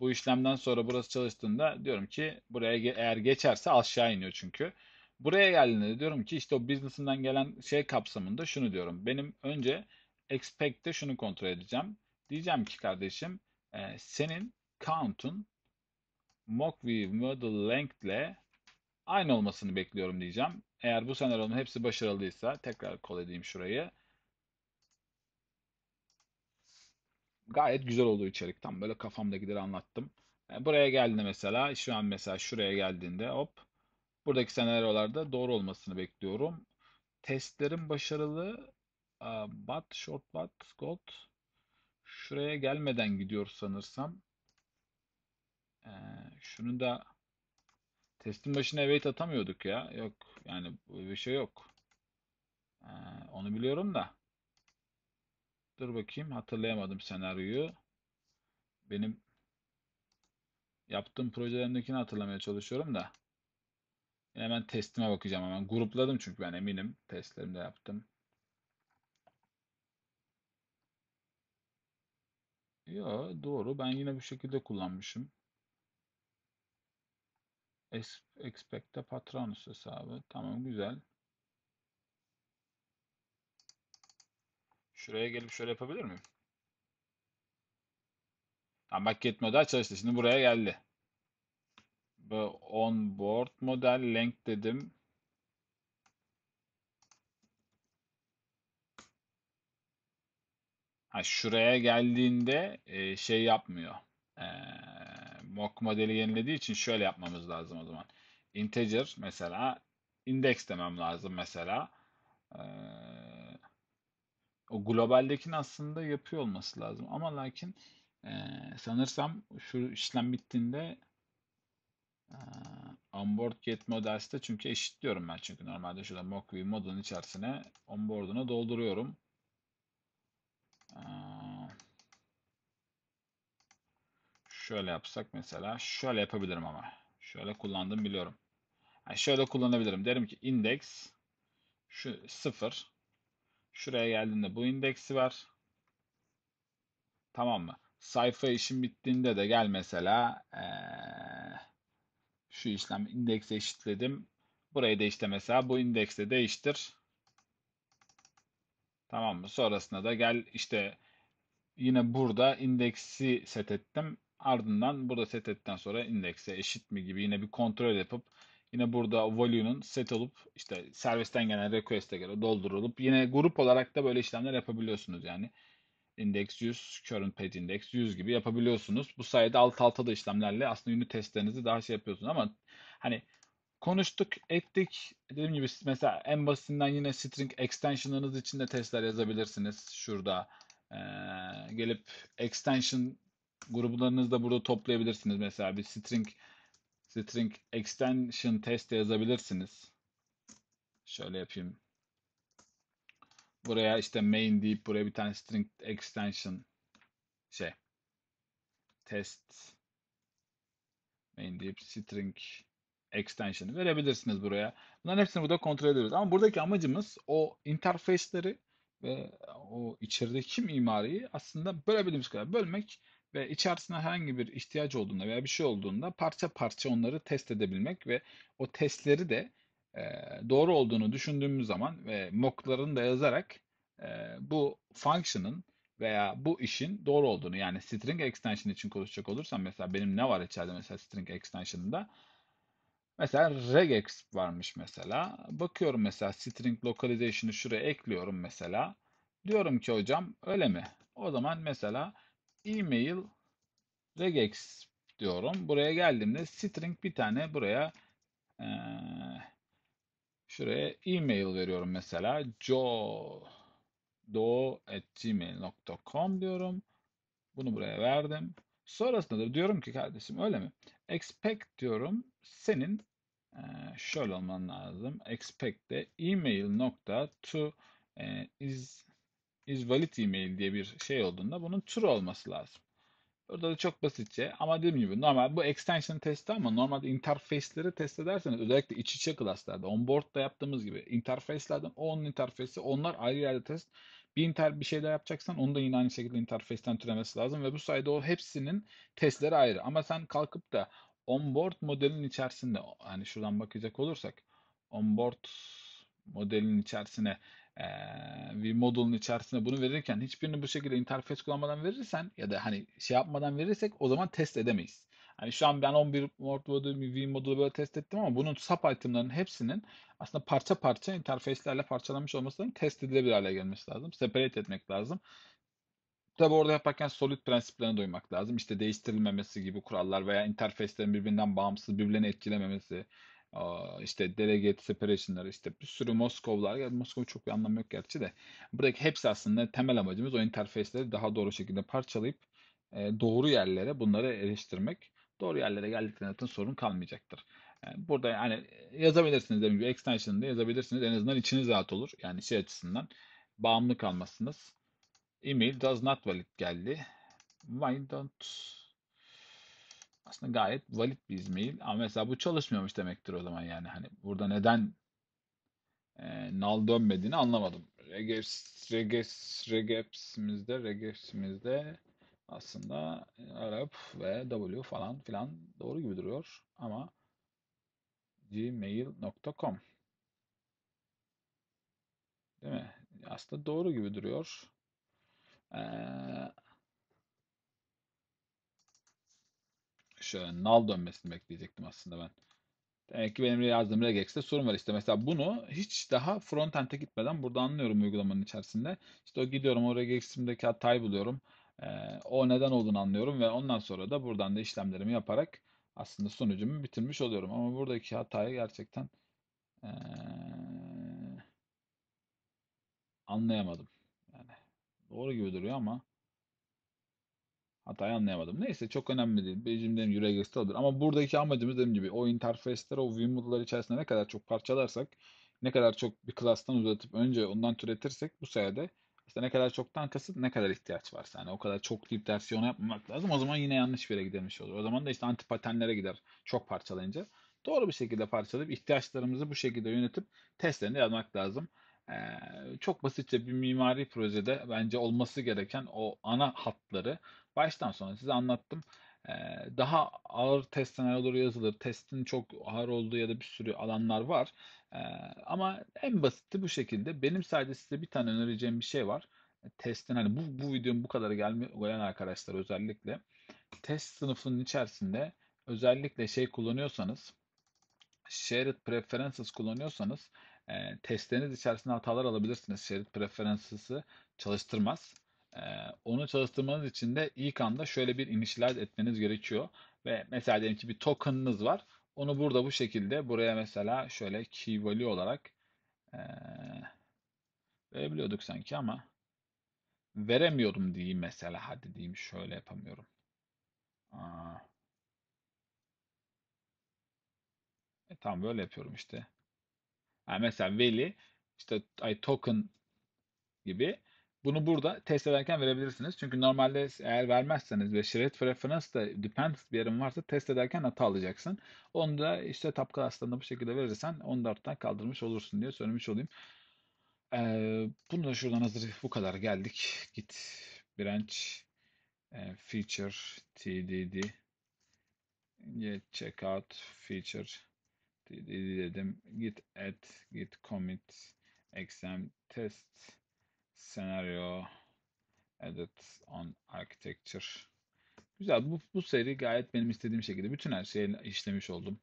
Speaker 1: Bu işlemden sonra burası çalıştığında diyorum ki buraya eğer geçerse aşağı iniyor çünkü. Buraya geldiğinde diyorum ki işte o business'ından gelen şey kapsamında şunu diyorum. Benim önce expect'te şunu kontrol edeceğim. Diyeceğim ki kardeşim e, senin count'un mockview model length ile aynı olmasını bekliyorum diyeceğim. Eğer bu senaryonun hepsi başarılıysa tekrar kol edeyim şurayı. Gayet güzel oldu içerik. Tam böyle kafamdakileri anlattım. E, buraya geldiğinde mesela şu an mesela şuraya geldiğinde hop buradaki senaryolarda doğru olmasını bekliyorum. Testlerin başarılı. Bat, short bat, gold. Şuraya gelmeden gidiyor sanırsam. Ee, şunu da testin başına evet atamıyorduk ya. Yok yani bir şey yok. Ee, onu biliyorum da. Dur bakayım hatırlayamadım senaryoyu. Benim yaptığım projelerimdekini hatırlamaya çalışıyorum da. Hemen testime bakacağım hemen. Grupladım çünkü ben eminim. Testlerimi de yaptım. Yo doğru. Ben yine bu şekilde kullanmışım. Expect'te Patronus hesabı. Tamam güzel. Şuraya gelip şöyle yapabilir miyim? Tamam bak yetmiyor daha çalıştı. Şimdi buraya geldi ve onboard model length dedim. Ha, şuraya geldiğinde e, şey yapmıyor. E, mock modeli yenilediği için şöyle yapmamız lazım o zaman. Integer mesela index demem lazım mesela. E, o globaldekini aslında yapıyor olması lazım. Ama lakin e, sanırsam şu işlem bittiğinde ee, onboard get models'te çünkü eşitliyorum ben çünkü normalde şurada mockview modunun içerisine onboard'unu dolduruyorum. Ee, şöyle yapsak mesela şöyle yapabilirim ama. Şöyle kullandım biliyorum. Yani şöyle kullanabilirim. Derim ki index şu sıfır şuraya geldiğinde bu indeksi var Tamam mı? Sayfa işim bittiğinde de gel mesela ee, şu işlem indeks eşitledim. Burayı da işte mesela bu indekste değiştir. Tamam mı? Sonrasında da gel işte yine burada indeksi set ettim. Ardından burada set ettikten sonra indekse eşit mi gibi yine bir kontrol yapıp yine burada value'nun set olup işte servisten gelen request'e göre doldurulup yine grup olarak da böyle işlemler yapabiliyorsunuz yani index 100, current page index 100 gibi yapabiliyorsunuz. Bu sayede alt alta da işlemlerle aslında unit testlerinizi daha şey yapıyorsunuz ama hani konuştuk, ettik. Dediğim gibi mesela en basitinden yine string extension'larınız için de testler yazabilirsiniz şurada. Ee, gelip extension gruplarınızı da burada toplayabilirsiniz. Mesela bir string string extension test yazabilirsiniz. Şöyle yapayım buraya işte main deyip buraya bir tane string extension şey test main deyip string extension verebilirsiniz buraya. Bunların hepsini burada kontrol ediyoruz. Ama buradaki amacımız o interface'leri ve o içerideki mimariyi aslında bölebildiğimiz kadar bölmek ve içerisinde herhangi bir ihtiyaç olduğunda veya bir şey olduğunda parça parça onları test edebilmek ve o testleri de doğru olduğunu düşündüğümüz zaman ve mock'larını da yazarak bu function'ın veya bu işin doğru olduğunu yani string extension için konuşacak olursam mesela benim ne var içeride mesela string extension'da mesela regex varmış mesela bakıyorum mesela string localization'ı şuraya ekliyorum mesela diyorum ki hocam öyle mi o zaman mesela email regex diyorum buraya geldiğimde string bir tane buraya ee, Şuraya e-mail veriyorum mesela. jodo.gmail.com diyorum. Bunu buraya verdim. Sonrasında da diyorum ki kardeşim öyle mi? Expect diyorum. Senin e, şöyle olman lazım. Expect de email nokta to e, is is valid email diye bir şey olduğunda bunun true olması lazım. Orada da çok basitçe ama dediğim gibi normal bu extension testi ama normal interface'leri test ederseniz özellikle iç içe klaslarda onboard'da yaptığımız gibi interface'lerden o onun interface'i onlar ayrı yerde test. Bir inter bir şeyler yapacaksan onu da yine aynı şekilde interface'ten türemesi lazım ve bu sayede o hepsinin testleri ayrı. Ama sen kalkıp da onboard modelin içerisinde hani şuradan bakacak olursak onboard modelin içerisine ee, bir modulun içerisinde bunu verirken hiçbirini bu şekilde interfez kullanmadan verirsen ya da hani şey yapmadan verirsek o zaman test edemeyiz. Hani şu an ben 11 modulu, V modulu böyle test ettim ama bunun sub item'ların hepsinin aslında parça parça interface'lerle parçalanmış olmasının test edilebilir hale gelmesi lazım. Separate etmek lazım. Tabi orada yaparken solid prensiplerine duymak lazım. İşte değiştirilmemesi gibi kurallar veya interface'lerin birbirinden bağımsız, birbirlerini etkilememesi, işte delegate separation'lar işte bir sürü Moskovlar ya Moskova çok bir anlamı yok gerçi de buradaki hepsi aslında temel amacımız o interfaceleri daha doğru şekilde parçalayıp e, doğru yerlere bunları eriştirmek. Doğru yerlere geldiklerinde sorun kalmayacaktır. Yani e, burada yani yazabilirsiniz dediğim gibi extension'da yazabilirsiniz. En azından içiniz rahat olur. Yani şey açısından bağımlı kalmazsınız. Email does not valid geldi. Why don't aslında gayet valid bir mail. Ama mesela bu çalışmıyormuş demektir o zaman yani. Hani burada neden e, nal dönmediğini anlamadım. Regeps, regeps, regepsimizde, regepsimizde aslında e, Arap ve W falan filan doğru gibi duruyor ama gmail.com Değil mi? Aslında doğru gibi duruyor. Ee, şu null dönmesini bekleyecektim aslında ben. Demek ki benim yazdığım regex'te sorun var işte. Mesela bunu hiç daha frontend'e gitmeden burada anlıyorum uygulamanın içerisinde. İşte o gidiyorum o regex'imdeki hatayı buluyorum. Ee, o neden olduğunu anlıyorum ve ondan sonra da buradan da işlemlerimi yaparak aslında sonucumu bitirmiş oluyorum. Ama buradaki hatayı gerçekten ee, anlayamadım. Yani doğru gibi duruyor ama Hatayı anlayamadım. Neyse çok önemli değil. Bizim dedim Eurogex'te alır. Ama buradaki amacımız dediğim gibi o interface'ler, o view model'lar içerisinde ne kadar çok parçalarsak, ne kadar çok bir klastan uzatıp önce ondan türetirsek bu sayede işte ne kadar çoktan kasıt ne kadar ihtiyaç varsa. Yani o kadar çok deyip versiyonu yapmamak lazım. O zaman yine yanlış bir yere gidermiş olur. O zaman da işte anti patenlere gider çok parçalayınca. Doğru bir şekilde parçalayıp ihtiyaçlarımızı bu şekilde yönetip testlerini yapmak lazım. Ee, çok basitçe bir mimari projede bence olması gereken o ana hatları baştan sona size anlattım. daha ağır test senaryoları yazılır. Testin çok ağır olduğu ya da bir sürü alanlar var. ama en basiti bu şekilde. Benim sadece size bir tane önereceğim bir şey var. Testin hani bu, bu videonun bu kadar gelme, gelen arkadaşlar özellikle test sınıfının içerisinde özellikle şey kullanıyorsanız shared preferences kullanıyorsanız e, testleriniz içerisinde hatalar alabilirsiniz. Shared preferences'ı çalıştırmaz onu çalıştırmanız için de ilk anda şöyle bir initialize etmeniz gerekiyor. Ve mesela diyelim ki bir token'ınız var. Onu burada bu şekilde buraya mesela şöyle key value olarak e, verebiliyorduk sanki ama veremiyorum diyeyim mesela hadi diyeyim şöyle yapamıyorum. Aa. E, tamam böyle yapıyorum işte. Yani mesela veli işte ay token gibi bunu burada test ederken verebilirsiniz. Çünkü normalde eğer vermezseniz ve şiret referans da depends bir yerin varsa test ederken hata alacaksın. Onu da işte tab aslında bu şekilde verirsen 14'ten kaldırmış olursun diye söylemiş olayım. Ee, bunu da şuradan hazır bu kadar geldik. Git branch e, feature tdd git checkout feature tdd dedim. Git add git commit exam test Senaryo Edit on Architecture. Güzel. Bu, bu seri gayet benim istediğim şekilde bütün her şeyi işlemiş oldum.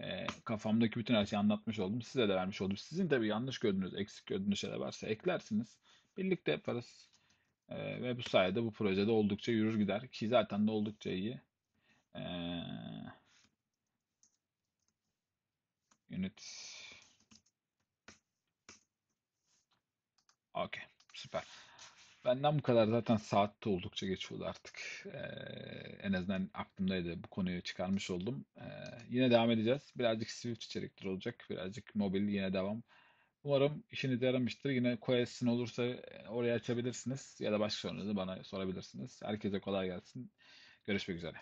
Speaker 1: E, kafamdaki bütün her şeyi anlatmış oldum. Size de vermiş oldum. Sizin de bir yanlış gördüğünüz, eksik gördüğünüz şeyler varsa eklersiniz. Birlikte yaparız. E, ve bu sayede bu projede oldukça yürür gider. Ki zaten de oldukça iyi. E, unit Okay. Süper. Benden bu kadar zaten saatte oldukça geç oldu artık. Ee, en azından aklımdaydı. Bu konuyu çıkarmış oldum. Ee, yine devam edeceğiz. Birazcık Swift içerikleri olacak. Birazcık mobil yine devam. Umarım işinize yaramıştır. Yine question olursa e, oraya açabilirsiniz ya da başka sorunuzu bana sorabilirsiniz. Herkese kolay gelsin. Görüşmek üzere.